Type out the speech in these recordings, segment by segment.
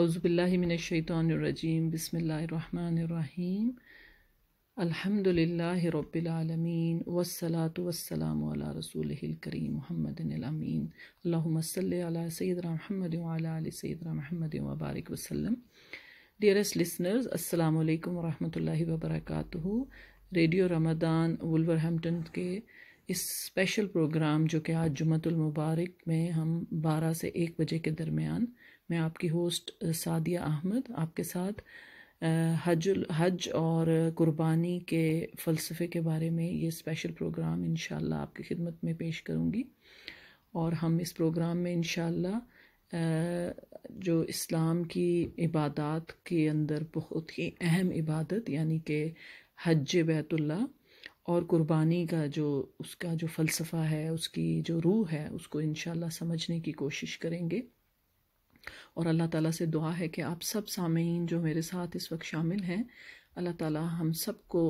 अज़बिल्लिमिनशैतरजीम बसमीम अलहमदिल्ला रबालमीन वसलात वस्सलातु रसूल अला रसूलिहिल करीम मुहम्मदिन अमीन अल्लाहुम्मा सल्लि अला सय्यिदना डियरेस्ट लिसनर्स असलकम वरहल वबरक रेडियो रमदान वुलवरहम्पटन के इस स्पेशल प्रोग्राम जो कि आज जुमतुलमबारक में हम बारह से एक बजे के दरमियान मैं आपकी होस्ट सादिया अहमद आपके साथ हज हज और कुर्बानी के फ़लसफ़े के बारे में ये स्पेशल प्रोग्राम इन आपकी खिदमत में पेश करूँगी और हम इस प्रोग्राम में इन जो इस्लाम की इबादत के अंदर बहुत ही अहम इबादत यानी कि हज बैतुल्ला और कुर्बानी का जो उसका जो फ़लसफ़ा है उसकी जो रूह है उसको इन समझने की कोशिश करेंगे और अल्लाह ताला से दुआ है कि आप सब सामीन जो मेरे साथ इस वक्त शामिल हैं अल्लाह ताला हम सब को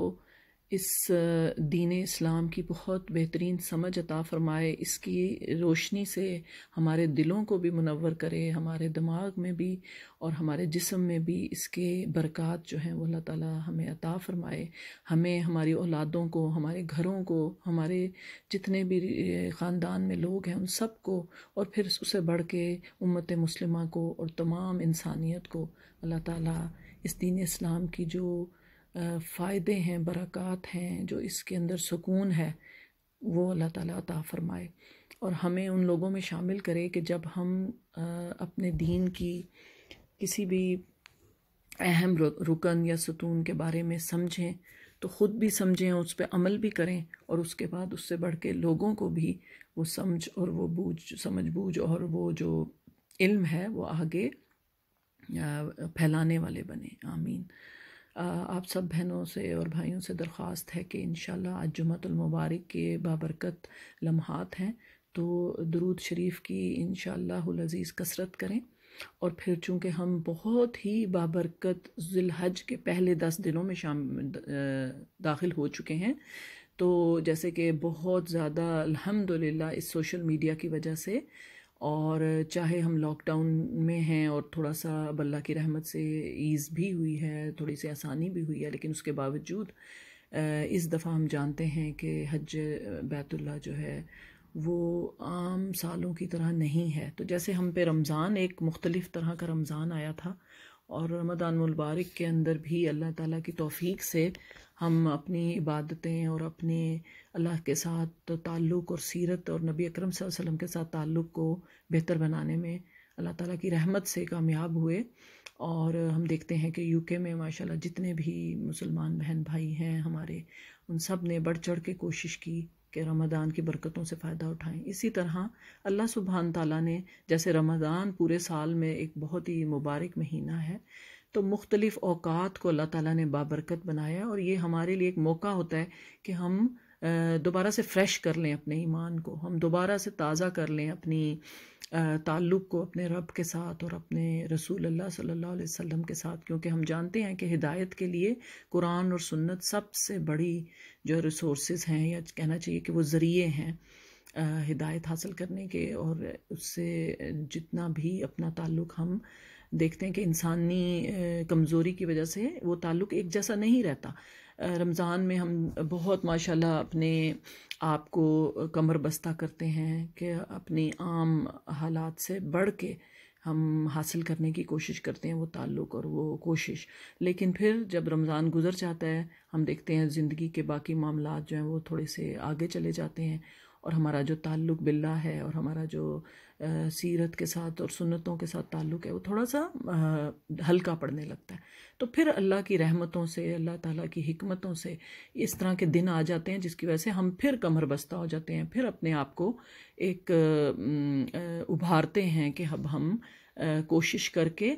इस दीन इस्लाम की बहुत बेहतरीन समझ अता फ़रमाए इसकी रोशनी से हमारे दिलों को भी मुनवर करे हमारे दिमाग में भी और हमारे जिसम में भी इसके बरक़ात जो हैं वो अल्लाह ताला हमें अता फ़रमाए हमें हमारी औलादों को हमारे घरों को हमारे जितने भी ख़ानदान में लोग हैं उन सब को और फिर उससे बढ़ के उम्मत मुस्लिमा को और तमाम इंसानियत को अल्लाह ताला इस दीन इस्लाम की जो फ़ायदे हैं बरक़ात हैं जो इसके अंदर सुकून है वो अल्लाह ताला अता फ़रमाए और हमें उन लोगों में शामिल करे कि जब हम अपने दीन की किसी भी अहम रुकन या सतून के बारे में समझें तो ख़ुद भी समझें उस पर अमल भी करें और उसके बाद उससे बढ़ के लोगों को भी वो समझ और वो बूझ समझ बूझ और वो जो इल्म है वो आगे फैलाने वाले बने आमीन आप सब बहनों से और भाइयों से दरख्वास्त है कि इन आज जुम्मतुलमबारक के बाबरकत लम्हात हैं तो दरूद शरीफ की इन शज़ीज़ कसरत करें और फिर चूँकि हम बहुत ही बाबरकत जिलहज के पहले दस दिनों में शाम दाखिल हो चुके हैं तो जैसे कि बहुत ज़्यादा अलहमदिल्ला इस सोशल मीडिया की वजह से और चाहे हम लॉकडाउन में हैं और थोड़ा सा अब अल्लाह की रहमत से ईज़ भी हुई है थोड़ी सी आसानी भी हुई है लेकिन उसके बावजूद इस दफ़ा हम जानते हैं कि हज बैतुल्ला जो है वो आम सालों की तरह नहीं है तो जैसे हम पे रमज़ान एक मुख्तलिफ़ तरह का रमज़ान आया था और रमदान मुबारक के अंदर भी अल्लाह ताला की तौफीक से हम अपनी इबादतें और अपने अल्लाह के साथ ताल्लुक़ और सीरत और नबी अकरम वसल्लम के साथ ताल्लुक़ को बेहतर बनाने में अल्लाह ताला की रहमत से कामयाब हुए और हम देखते हैं कि यूके में माशाल्लाह जितने भी मुसलमान बहन भाई हैं हमारे उन सब ने बढ़ चढ़ के कोशिश की कि रमदान की बरकतों से फ़ायदा उठाएं इसी तरह अल्लाह सुबहान तला ने जैसे रमदान पूरे साल में एक बहुत ही मुबारक महीना है तो मुख्तलिफ़ अवकात को अल्लाह ताला ने बाबरकत बनाया और ये हमारे लिए एक मौका होता है कि हम दोबारा से फ़्रेश कर लें अपने ईमान को हम दोबारा से ताज़ा कर लें अपनी ताल्लुक़ को अपने रब के साथ और अपने रसूल अल्लाह सल्लल्लाहु अलैहि वसल्लम के साथ क्योंकि हम जानते हैं कि हिदायत के लिए कुरान और सुन्नत सबसे बड़ी जो रिसोर्स हैं या कहना चाहिए कि वो ज़रिए हैं हिदायत हासिल करने के और उससे जितना भी अपना ताल्लुक़ हम देखते हैं कि इंसानी कमज़ोरी की वजह से वो ताल्लुक़ एक जैसा नहीं रहता रमज़ान में हम बहुत माशाल्लाह अपने आप को कमर बस्ता करते हैं कि अपने आम हालात से बढ़ के हम हासिल करने की कोशिश करते हैं वो ताल्लुक़ और वो कोशिश लेकिन फिर जब रमज़ान गुज़र जाता है हम देखते हैं ज़िंदगी के बाकी मामला जो हैं वो थोड़े से आगे चले जाते हैं और हमारा जो ताल्लुक़ बिल्ला है और हमारा जो सीरत के साथ और सुन्नतों के साथ ताल्लुक़ है वो थोड़ा सा आ, हल्का पड़ने लगता है तो फिर अल्लाह की रहमतों से अल्लाह ताला की हमतों से इस तरह के दिन आ जाते हैं जिसकी वजह से हम फिर कमर बस्ता हो जाते हैं फिर अपने आप को एक उभारते हैं कि अब हम कोशिश करके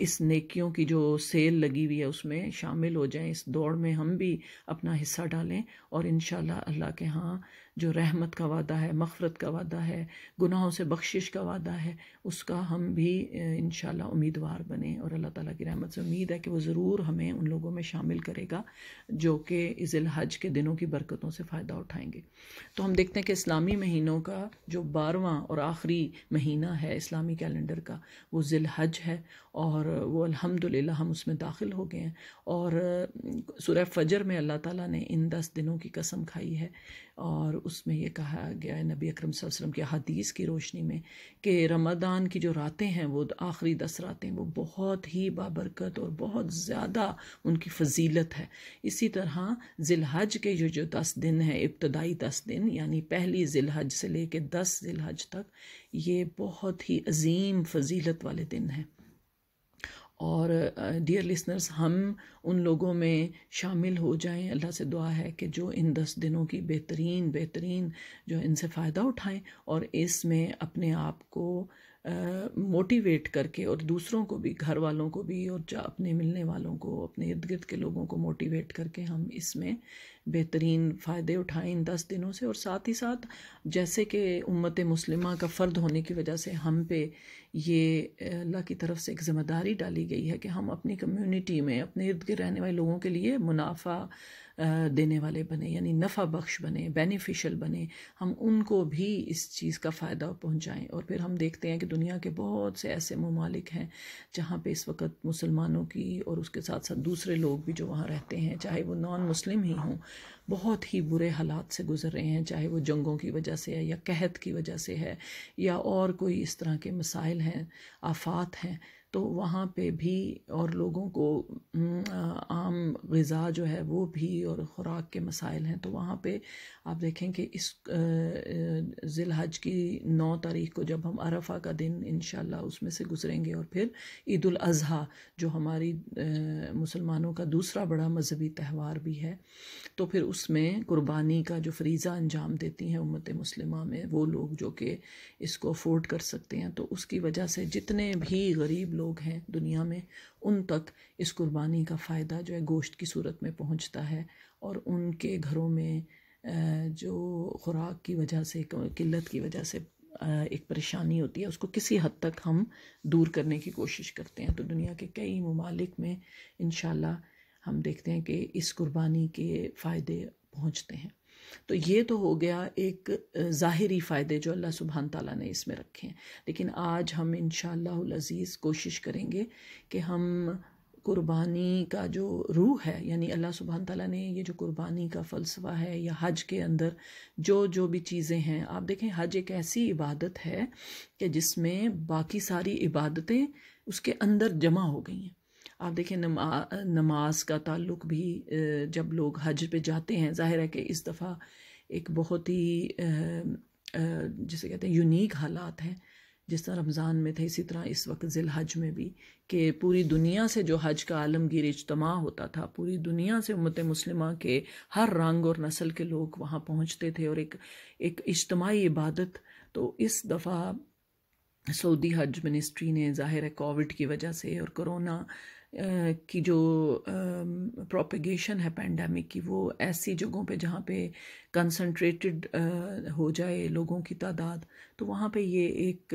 इस नेकियों की जो सेल लगी हुई है उसमें शामिल हो जाएं इस दौड़ में हम भी अपना हिस्सा डालें और इन अल्लाह के यहाँ जो रहमत का वादा है मफ़रत का वादा है गुनाहों से बख्शिश का वादा है उसका हम भी इन उम्मीदवार बने और अल्लाह ताला की रहमत से उम्मीद है कि वो ज़रूर हमें उन लोगों में शामिल करेगा जो कि इज़ल हज के दिनों की बरकतों से फ़ायदा उठाएंगे तो हम देखते हैं कि इस्लामी महीनों का जो बारवा और आखिरी महीना है इस्लामी कैलेंडर का वो ज़िल हज है और वो अल्हम्दुलिल्लाह हम उसमें दाखिल हो गए हैं और सूरह फ़जर में अल्लाह ताला ने इन दस दिनों की कसम खाई है और उसमें ये कहा गया है नबी अकरम वसल्लम की हदीस की रोशनी में कि रमदान की जो रातें हैं वो आखिरी दस रातें वो बहुत ही बाबरकत और बहुत ज़्यादा उनकी फजीलत है इसी तरह जिलहज के जो जो दस दिन हैं इब्तदाई दस दिन यानी पहली जिलहज से ले कर दस जिलहज तक ये बहुत ही अजीम फजीलत वाले दिन हैं और डियर लिसनर्स हम उन लोगों में शामिल हो जाएं अल्लाह से दुआ है कि जो इन दस दिनों की बेहतरीन बेहतरीन जो इनसे फ़ायदा उठाएं और इसमें अपने आप को मोटिवेट करके और दूसरों को भी घर वालों को भी और अपने मिलने वालों को अपने इर्द गिर्द के लोगों को मोटिवेट करके हम इसमें बेहतरीन फ़ायदे उठाएं इन दस दिनों से और साथ ही साथ जैसे कि उम्मत मुस्लिमा का फ़र्द होने की वजह से हम पे ये अल्लाह की तरफ से एक ज़िम्मेदारी डाली गई है कि हम अपनी कम्यूनिटी में अपने इर्द गिर्द रहने वाले लोगों के लिए मुनाफा देने वाले बने यानी नफ़ा बख्श बने बेनिफिशियल बने हम उनको भी इस चीज़ का फ़ायदा पहुँचाएँ और फिर हम देखते हैं कि दुनिया के बहुत से ऐसे ममालिक हैं जहाँ पर इस वक्त मुसलमानों की और उसके साथ साथ दूसरे लोग भी जो वहाँ रहते हैं चाहे वो नॉन मुस्लिम ही हों बहुत ही बुरे हालात से गुजर रहे हैं चाहे वो जंगों की वजह से है या कहत की वजह से है या और कोई इस तरह के मसाइल हैं आफात हैं तो वहाँ पे भी और लोगों को आम गज़ा जो है वो भी और ख़ुराक के मसाइल हैं तो वहाँ पे आप देखें कि इस ज़िल हज की नौ तारीख को जब हम अरफा का दिन इन उसमें से गुजरेंगे और फिर ईद अज़हा जो हमारी मुसलमानों का दूसरा बड़ा मजहबी त्यौहार भी है तो फिर उसमें कुर्बानी का जो फरीज़ा अंजाम देती हैं उम्मत मुसलिमा में वो लोग जो कि इसको अफोर्ड कर सकते हैं तो उसकी वजह से जितने भी गरीब लोग हैं दुनिया में उन तक इस कुर्बानी का फ़ायदा जो है गोश्त की सूरत में पहुंचता है और उनके घरों में जो खुराक की वजह से किल्लत की वजह से एक परेशानी होती है उसको किसी हद तक हम दूर करने की कोशिश करते हैं तो दुनिया के कई ममालिक में इन हम देखते हैं कि इस कुर्बानी के फ़ायदे पहुँचते हैं तो ये तो हो गया एक ज़ाहरी फ़ायदे जो अल्लाह सुबहान तला ने इसमें रखे हैं लेकिन आज हम इन शज़ीज़ कोशिश करेंगे कि हम कुर्बानी का जो रूह है यानी अल्लाह सुबहान तला ने ये जो कुर्बानी का फ़लसफ़ा है या हज के अंदर जो जो भी चीज़ें हैं आप देखें हज एक ऐसी इबादत है कि जिसमें बाकी सारी इबादतें उसके अंदर जमा हो गई हैं आप देखें नमा नमाज का ताल्लुक भी जब लोग हज पे जाते हैं ज़ाहिर है कि इस दफ़ा एक बहुत ही जिसे कहते हैं यूनिक हालात हैं जिस तरह रमज़ान में थे इसी तरह इस वक्त ज़िल हज में भी कि पूरी दुनिया से जो हज का आलमगीर इजतमा होता था पूरी दुनिया से उमत मुसलिम के हर रंग और नस्ल के लोग वहाँ पहुँचते थे और एक एक इज्तमाही इबादत तो इस दफ़ा सऊदी हज मिनिस्ट्री ने ज़ाहिर है कोविड की वजह से और कोरोना की जो प्रोपिगेशन है पेंडेमिक की वो ऐसी जगहों पे जहाँ पे कंसंट्रेटेड हो जाए लोगों की तादाद तो वहाँ पे ये एक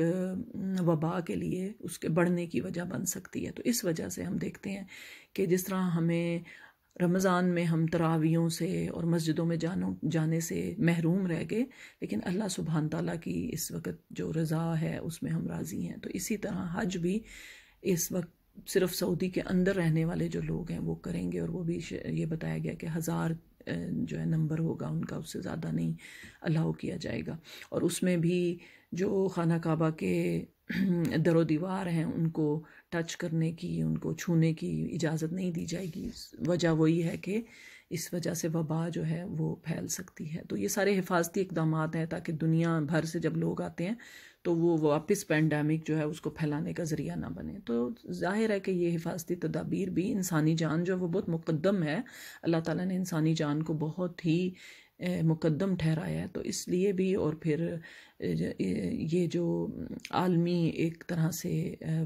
वबा के लिए उसके बढ़ने की वजह बन सकती है तो इस वजह से हम देखते हैं कि जिस तरह हमें रमज़ान में हम तरावियों से और मस्जिदों में जानो जाने से महरूम रह गए लेकिन अल्लाह सुबहान तला की इस वक्त जो रज़ा है उसमें हम राज़ी हैं तो इसी तरह हज भी इस वक्त सिर्फ सऊदी के अंदर रहने वाले जो लोग हैं वो करेंगे और वो भी ये बताया गया कि हज़ार जो है नंबर होगा उनका उससे ज़्यादा नहीं अलाउ किया जाएगा और उसमें भी जो खाना काबा के दर दीवार हैं उनको टच करने की उनको छूने की इजाज़त नहीं दी जाएगी वजह वही है कि इस वजह से वबा जो है वो फैल सकती है तो ये सारे हिफाजती इकदाम हैं ताकि दुनिया भर से जब लोग आते हैं तो वो वापस पेंडेमिक जो है उसको फैलाने का ज़रिया ना बने तो जाहिर है कि ये हिफाजती तदाबीर भी इंसानी जान जो है वो बहुत मुकदम है अल्लाह ताला ने इंसानी जान को बहुत ही मुकदम ठहराया है तो इसलिए भी और फिर ये जो आलमी एक तरह से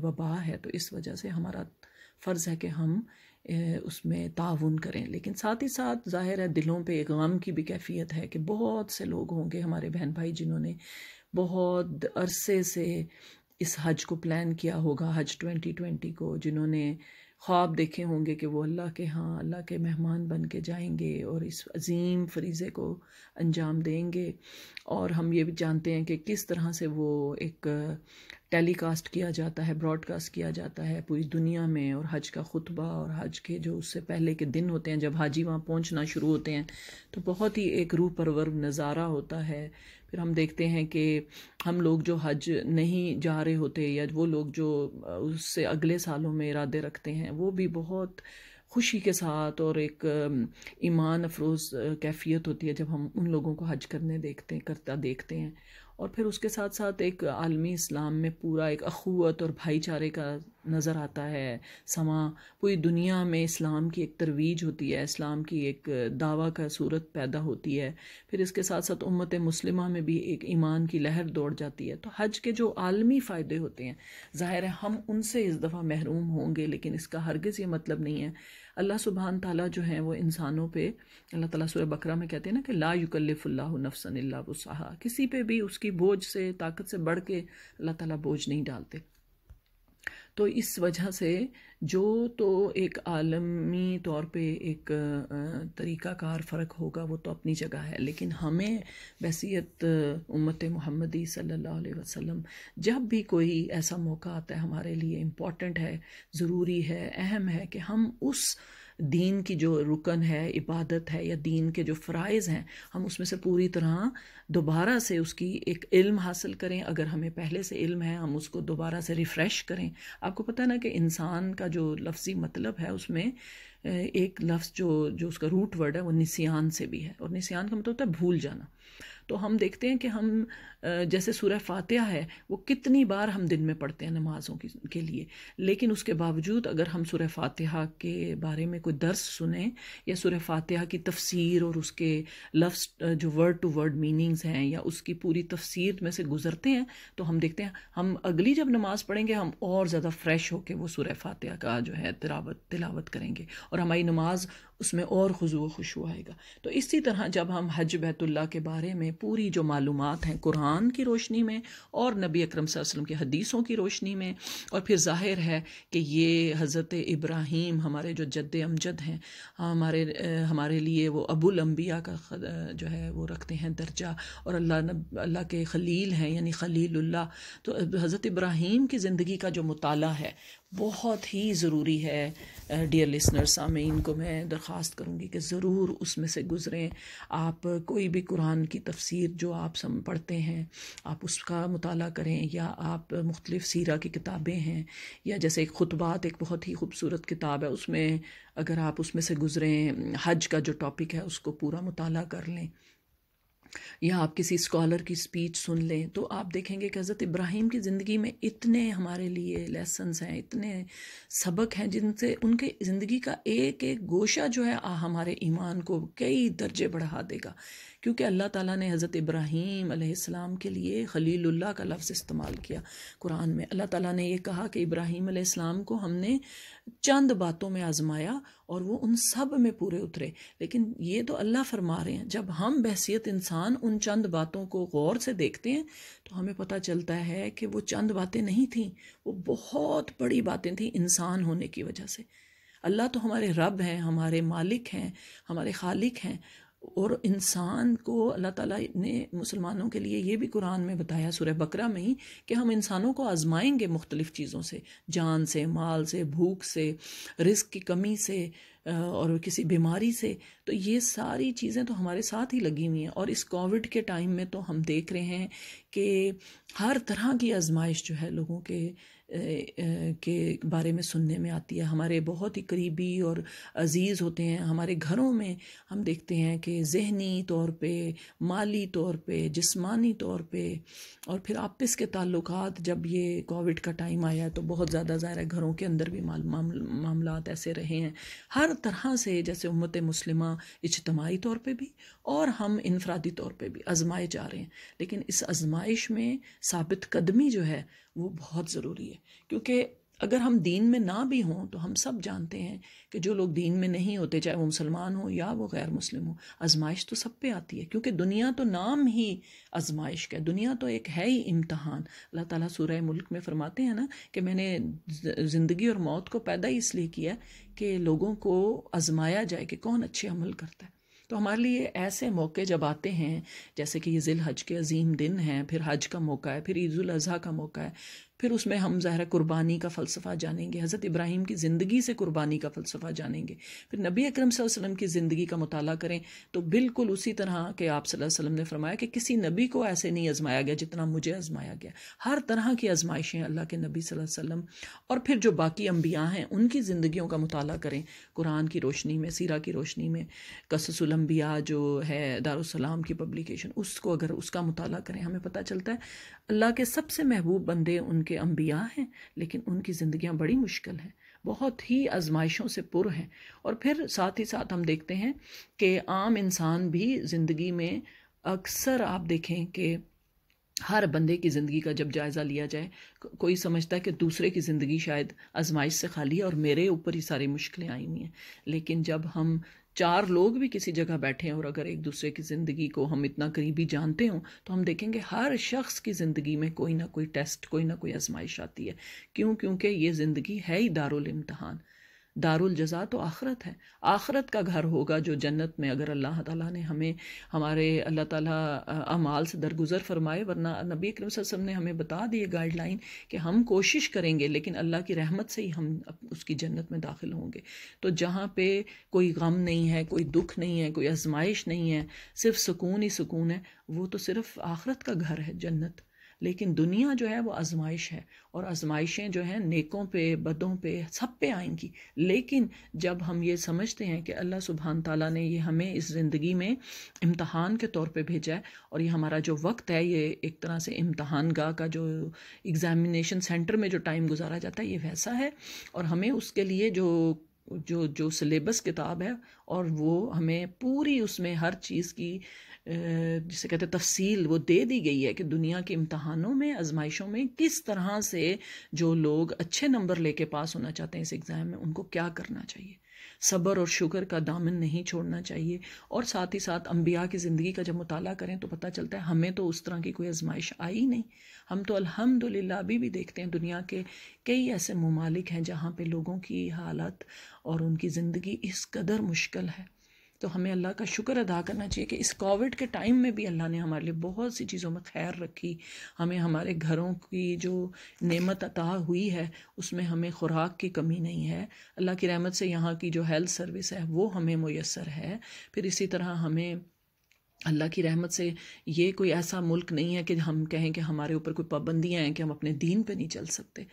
वबा है तो इस वजह से हमारा फ़र्ज़ है कि हम उसमें ताउन करें लेकिन साथ ही साथ ज़ाहिर है दिलों पे गम की भी कैफियत है कि बहुत से लोग होंगे हमारे बहन भाई जिन्होंने बहुत अरसे से इस हज को प्लान किया होगा हज ट्वेंटी ट्वेंटी को जिन्होंने ख्वाब देखे होंगे कि वो अल्लाह के हाँ अल्लाह के मेहमान बन के जाएंगे और इस अजीम फरीज़े को अंजाम देंगे और हम ये भी जानते हैं कि किस तरह से वो एक टेलीकास्ट किया जाता है ब्रॉडकास्ट किया जाता है पूरी दुनिया में और हज का खुतबा और हज के जो उससे पहले के दिन होते हैं जब हाजी वहाँ पहुँचना शुरू होते हैं तो बहुत ही एक रूह परवर नज़ारा होता है फिर हम देखते हैं कि हम लोग जो हज नहीं जा रहे होते या वो लोग जो उससे अगले सालों में इरादे रखते हैं वो भी बहुत खुशी के साथ और एक ईमान अफरोज़ कैफियत होती है जब हम उन लोगों को हज करने देखते हैं करता देखते हैं और फिर उसके साथ साथ एक आलमी इस्लाम में पूरा एक अखूत और भाईचारे का नज़र आता है समा पूरी दुनिया में इस्लाम की एक तरवीज होती है इस्लाम की एक दावा का सूरत पैदा होती है फिर इसके साथ साथ उम्मत मुस्लिमा में भी एक ईमान की लहर दौड़ जाती है तो हज के जो आलमी फ़ायदे होते हैं ज़ाहिर है हम उनसे इस दफ़ा महरूम होंगे लेकिन इसका हरगज़ ये मतलब नहीं है अल्लाह सुबहान तला जो है वो इंसानों पर अल्लाह तला सूर्य बकरा में कहते हैं ना कि ला युकल्लफ़ुल्ला नफसन वसहा किसी पर भी उसकी बोझ से ताकत से बढ़ के अल्लाह तला बोझ नहीं डालते तो इस वजह से जो तो एक आलमी तौर पे एक तरीक़ाकार फ़र्क होगा वो तो अपनी जगह है लेकिन हमें बसीत उम्मत मुहम्मदी सल्लल्लाहु अलैहि वसल्लम जब भी कोई ऐसा मौका आता है हमारे लिए इम्पॉर्टेंट है ज़रूरी है अहम है कि हम उस दीन की जो रुकन है इबादत है या दीन के जो फ़रज़ हैं हम उसमें से पूरी तरह दोबारा से उसकी एक इल्म हासिल करें अगर हमें पहले से इल्म है हम उसको दोबारा से रिफ़्रेश करें आपको पता है ना कि इंसान का जो लफ्ज़ी मतलब है उसमें एक लफ्ज़ जो जो उसका रूट वर्ड है वो निसियान से भी है और निसियान का मतलब होता है भूल जाना तो हम देखते हैं कि हम जैसे सूर्य फातिहा है वो कितनी बार हम दिन में पढ़ते हैं नमाज़ों की के लिए लेकिन उसके बावजूद अगर हम सूर्य फातिहा के बारे में कोई दर्स सुने या सूर्य फातिहा की तफसीर और उसके लफ्स जो वर्ड टू वर्ड मीनिंग्स हैं या उसकी पूरी तफसीर में से गुजरते हैं तो हम देखते हैं हम अगली जब नमाज़ पढ़ेंगे हम और ज़्यादा फ्रेश होकर वो सूर्य फातिहा का जो है तिलावत तिलावत करेंगे और हमारी नमाज उसमें और खजू खुशू आएगा तो इसी तरह जब हम हज बैतुल्ला के बारे में पूरी जो मालूम हैं कुरान कुरान की रोशनी में और नबी अक्रम वसल्लम की हदीसों की रोशनी में और फिर जाहिर है कि ये हज़रत इब्राहीम हमारे जो जद अमजद हैं हमारे हमारे लिए वो अबुल अम्बिया का जो है वो रखते हैं दर्जा और अल्लाह अल्लाह के खलील हैं यानी खलील तो हज़रत इब्राहीम की ज़िंदगी का जो मुताला है बहुत ही ज़रूरी है डियर लिसनर सामीन को मैं दरख्वास्त करूँगी कि ज़रूर उसमें से गुज़रें आप कोई भी कुरान की तफसीर जो आप सम पढ़ते हैं आप उसका मुताल करें या आप मुख्तलिफ़ सीरा की किताबें हैं या जैसे एक खुतबात एक बहुत ही खूबसूरत किताब है उसमें अगर आप उसमें से गुज़रें हज का जो टॉपिक है उसको पूरा मुताल कर लें या आप किसी स्कॉलर की स्पीच सुन लें तो आप देखेंगे कि हज़रत इब्राहिम की ज़िंदगी में इतने हमारे लिए लेसन्स हैं इतने सबक हैं जिनसे उनके ज़िंदगी का एक एक गोशा जो है आ हमारे ईमान को कई दर्जे बढ़ा देगा क्योंकि अल्लाह ताला ने हज़रत इब्राहीम अलैहिस्सलाम के लिए खलीलुल्लाह का लफ्ज़ इस्तेमाल किया कुरान में अल्लाह ताला ने यह कहा कि इब्राहीम अलैहिस्सलाम को हमने चंद बातों में आजमाया और वो उन सब में पूरे उतरे लेकिन ये तो अल्लाह फरमा रहे हैं जब हम बहसीत इंसान उन चंद बातों को गौर से देखते हैं तो हमें पता चलता है कि वो चंद बातें नहीं थीं वो बहुत बड़ी बातें थीं इंसान होने की वजह से अल्लाह तो हमारे रब हैं हमारे मालिक हैं हमारे खालिक हैं और इंसान को अल्लाह ताला ने मुसलमानों के लिए ये भी कुरान में बताया सुरह बकरा में ही कि हम इंसानों को आजमाएंगे मुख्तलिफ़ चीज़ों से जान से माल से भूख से रिस्क की कमी से और किसी बीमारी से तो ये सारी चीज़ें तो हमारे साथ ही लगी हुई हैं और इस कोविड के टाइम में तो हम देख रहे हैं कि हर तरह की आजमाइश जो है लोगों के के बारे में सुनने में आती है हमारे बहुत ही करीबी और अजीज़ होते हैं हमारे घरों में हम देखते हैं कि जहनी तौर पे माली तौर पे जिस्मानी तौर पे और फिर आपस के ताल्लुक जब ये कोविड का टाइम आया तो बहुत ज़्यादा ज़ाहिर है घरों के अंदर भी मामला मामला ऐसे रहे हैं हर तरह से जैसे उम्मत मुस्लिम इजतमाही तौर पर भी और हम इनफरादी तौर पर भी आजमाए जा रहे हैं लेकिन इस आजमाइश में साबित कदमी जो है वो बहुत ज़रूरी है क्योंकि अगर हम दीन में ना भी हों तो हम सब जानते हैं कि जो लोग दीन में नहीं होते चाहे वो मुसलमान हो या वो गैर मुस्लिम हो आजमाइश तो सब पे आती है क्योंकि दुनिया तो नाम ही आजमाइश का दुनिया तो एक है ही इम्तहान अल्लाह ताला सूरह मुल्क में फरमाते हैं ना कि मैंने ज़िंदगी और मौत को पैदा ही इसलिए किया कि लोगों को आजमाया जाए कि कौन अच्छे अमल करता है तो हमारे लिए ऐसे मौके जब आते हैं जैसे कि ये जिल हज के अजीम दिन हैं फिर हज का मौका है फिर ईद अजी का मौका है फिर उसमें हम ज़ाहिर कुर्बानी का फ़लसफ़ा जानेंगे हज़रत इब्राहिम की ज़िंदगी से कुर्बानी का फ़लसफ़ा जानेंगे फिर नबी अकरम वसल्लम की ज़िंदगी का मताल करें तो बिल्कुल उसी तरह के आप वसल्लम ने फरमाया कि किसी नबी को ऐसे नहीं आजमाया गया जितना मुझे आजमाया गया हर तरह की आजमाइशें अल्लाह के नबी वसम और फिर जो बाकी अम्बिया हैं उनकी ज़िंदगी का मताल करें कुरान की रोशनी में सीरा की रोशनी में कससलम्बिया जो है दारुसलाम की पब्लिकेशन उसको अगर उसका मताल करें हमें पता चलता है अल्लाह के सबसे महबूब बंदे उनके अम्बिया हैं लेकिन उनकी ज़िंदियाँ बड़ी मुश्किल हैं बहुत ही आजमाइशों से पुर हैं और फिर साथ ही साथ हम देखते हैं कि आम इंसान भी ज़िंदगी में अक्सर आप देखें कि हर बंदे की ज़िंदगी का जब जायज़ा लिया जाए कोई समझता है कि दूसरे की ज़िंदगी शायद आजमाइश से खाली है और मेरे ऊपर ही सारी मुश्किलें आई हुई हैं लेकिन जब हम चार लोग भी किसी जगह बैठे हैं और अगर एक दूसरे की ज़िंदगी को हम इतना करीबी जानते हों तो हम देखेंगे हर शख्स की ज़िंदगी में कोई ना कोई टेस्ट कोई ना कोई आजमाइश आती है क्यों क्योंकि ये ज़िंदगी है ही दारुल इम्तहान दारुल जजा तो आखरत है आखरत का घर होगा जो जन्नत में अगर अल्लाह ताला ने हमें हमारे अल्लाह ताला अमाल से दरगुजर फरमाए वरना नबी अकरम वसम ने हमें बता दी गाइडलाइन कि हम कोशिश करेंगे लेकिन अल्लाह की रहमत से ही हम उसकी जन्नत में दाखिल होंगे तो जहाँ पे कोई गम नहीं है कोई दुख नहीं है कोई आजमाइश नहीं है सिर्फ सुकून ही सुकून है वो तो सिर्फ आखरत का घर है जन्नत लेकिन दुनिया जो है वो आजमाइश है और आजमाइशें जो हैं नेकों पे बदों पे सब पे आएंगी लेकिन जब हम ये समझते हैं कि अल्लाह सुबहान तला ने ये हमें इस ज़िंदगी में इम्तहान के तौर पे भेजा है और ये हमारा जो वक्त है ये एक तरह से इम्तहान गाह का जो एग्ज़ामिनेशन सेंटर में जो टाइम गुजारा जाता है ये वैसा है और हमें उसके लिए जो जो जो सिलेबस किताब है और वो हमें पूरी उसमें हर चीज़ की जिसे कहते हैं तफसील वो दे दी गई है कि दुनिया के इम्तहानों में आजमाइशों में किस तरह से जो लोग अच्छे नंबर लेके पास होना चाहते हैं इस एग्ज़ाम में उनको क्या करना चाहिए सब्र और शुगर का दामन नहीं छोड़ना चाहिए और साथ ही साथ अम्बिया की ज़िंदगी का जब मुताला करें तो पता चलता है हमें तो उस तरह की कोई आजमाइश आई नहीं हम तो अल्हम्दुलिल्लाह अभी भी देखते हैं दुनिया के कई ऐसे ममालिक हैं जहाँ पे लोगों की हालत और उनकी ज़िंदगी इस कदर मुश्किल है तो हमें अल्लाह का शुक्र अदा करना चाहिए कि इस कोविड के टाइम में भी अल्लाह ने हमारे लिए बहुत सी चीज़ों में खैर रखी हमें हमारे घरों की जो नेमत अता हुई है उसमें हमें खुराक की कमी नहीं है अल्लाह की रहमत से यहाँ की जो हेल्थ सर्विस है वो हमें मैसर है फिर इसी तरह हमें अल्लाह की रहमत से ये कोई ऐसा मुल्क नहीं है कि हम कहें कि हमारे ऊपर कोई पाबंदियाँ हैं कि हम अपने दीन पर नहीं चल सकते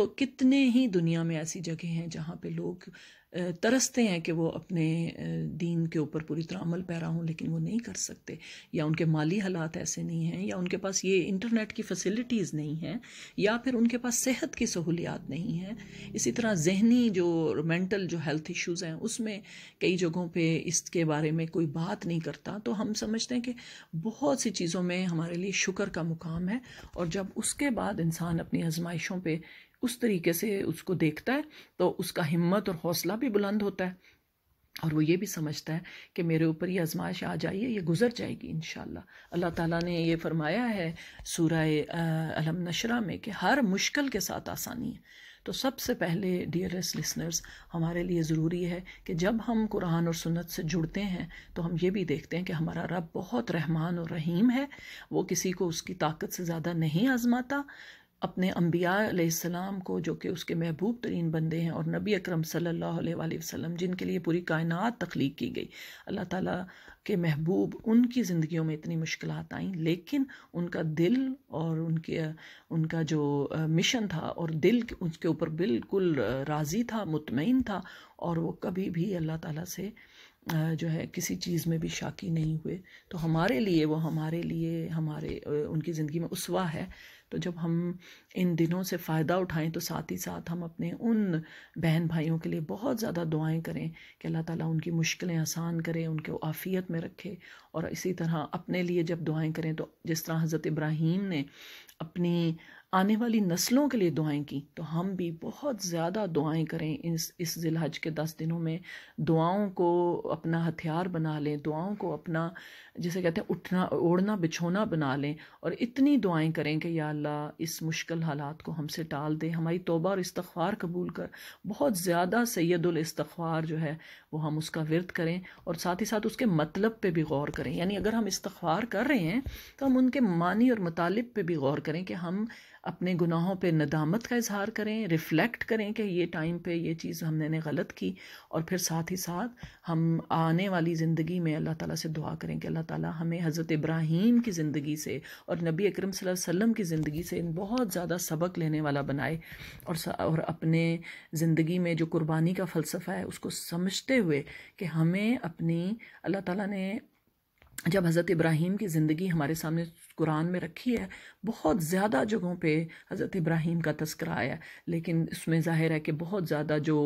तो कितने ही दुनिया में ऐसी जगह हैं जहाँ पे लोग तरसते हैं कि वो अपने दीन के ऊपर पूरी तरह अमल पैरा हों लेकिन वो नहीं कर सकते या उनके माली हालात ऐसे नहीं हैं या उनके पास ये इंटरनेट की फैसिलिटीज़ नहीं हैं या फिर उनके पास सेहत की सहूलियात नहीं हैं इसी तरह जहनी जो मेंटल जो हेल्थ इश्यूज़ हैं उसमें कई जगहों पे इसके बारे में कोई बात नहीं करता तो हम समझते हैं कि बहुत सी चीज़ों में हमारे लिए शुक्र का मुकाम है और जब उसके बाद इंसान अपनी आजमाइशों पर उस तरीके से उसको देखता है तो उसका हिम्मत और हौसला भी बुलंद होता है और वो ये भी समझता है कि मेरे ऊपर ये आजमाइश आ जाइए ये गुजर जाएगी इन अल्लाह ताला ने ये फरमाया है सूरह अलम नशरा में कि हर मुश्किल के साथ आसानी है तो सबसे पहले डियरेस्ट लिसनर्स हमारे लिए ज़रूरी है कि जब हम कुरान और सुन्नत से जुड़ते हैं तो हम ये भी देखते हैं कि हमारा रब बहुत रहमान और रहीम है वो किसी को उसकी ताकत से ज़्यादा नहीं आज़माता अपने अम्बियाम को जो कि उसके महबूब तरीन बंदे हैं और नबी अक्रम सल्लल्लाहु वसम जिनके लिए पूरी कायनत तख्लीक की गई अल्लाह ताली के महबूब उनकी ज़िंदगी में इतनी मुश्किल आई लेकिन उनका दिल और उनके उनका जो मिशन था और दिल उसके ऊपर बिल्कुल राज़ी था मुतमिन था और वो कभी भी अल्लाह ताली से जो है किसी चीज़ में भी शाकी नहीं हुए तो हमारे लिए वो हमारे लिए हमारे उनकी ज़िंदगी में उसवा है तो जब हम इन दिनों से फ़ायदा उठाएं तो साथ ही साथ हम अपने उन बहन भाइयों के लिए बहुत ज़्यादा दुआएं करें कि अल्लाह ताला उनकी मुश्किलें आसान करें उनके आफ़ियत में रखे और इसी तरह अपने लिए जब दुआएं करें तो जिस तरह हज़रत इब्राहीम ने अपनी आने वाली नस्लों के लिए दुआएं की तो हम भी बहुत ज़्यादा दुआएं करें इस इस जिलहज के दस दिनों में दुआओं को अपना हथियार बना लें दुआओं को अपना जिसे कहते हैं उठना ओढ़ना बिछोना बना लें और इतनी दुआएं करें कि या अल्लाह इस मुश्किल हालात को हमसे टाल दे हमारी तोबा और इस्तफ़ार कबूल कर बहुत ज़्यादा सैदुल जो है वो हम उसका विरद करें और साथ ही साथ उसके मतलब पे भी गौर करें यानी अगर हम इस्तफ़ार कर रहे हैं तो हम उनके मानी और मतलब पर भी गौर करें कि हम अपने गुनाहों पर नदामत का इजहार करें रिफ़्लेक्ट करें कि ये टाइम पर ये चीज़ हमने ने गलत की और फिर साथ ही साथ हम आने वाली ज़िंदगी में अल्लाह ताला से दुआ करें कि अल्लाह ताला हमें हज़रत इब्राहिम की ज़िंदगी से और नबी अकरम वसल्लम की ज़िंदगी से बहुत ज़्यादा सबक लेने वाला बनाए और और अपने ज़िंदगी में जो कुर्बानी का फ़लसफ़ा है उसको समझते हुए कि हमें अपनी अल्लाह ताला ने जब हज़रत इब्राहिम की ज़िंदगी हमारे सामने कुरान में रखी है बहुत ज़्यादा जगहों पे हज़रत इब्राहिम का तस्करा आया है लेकिन इसमें ज़ाहिर है कि बहुत ज़्यादा जो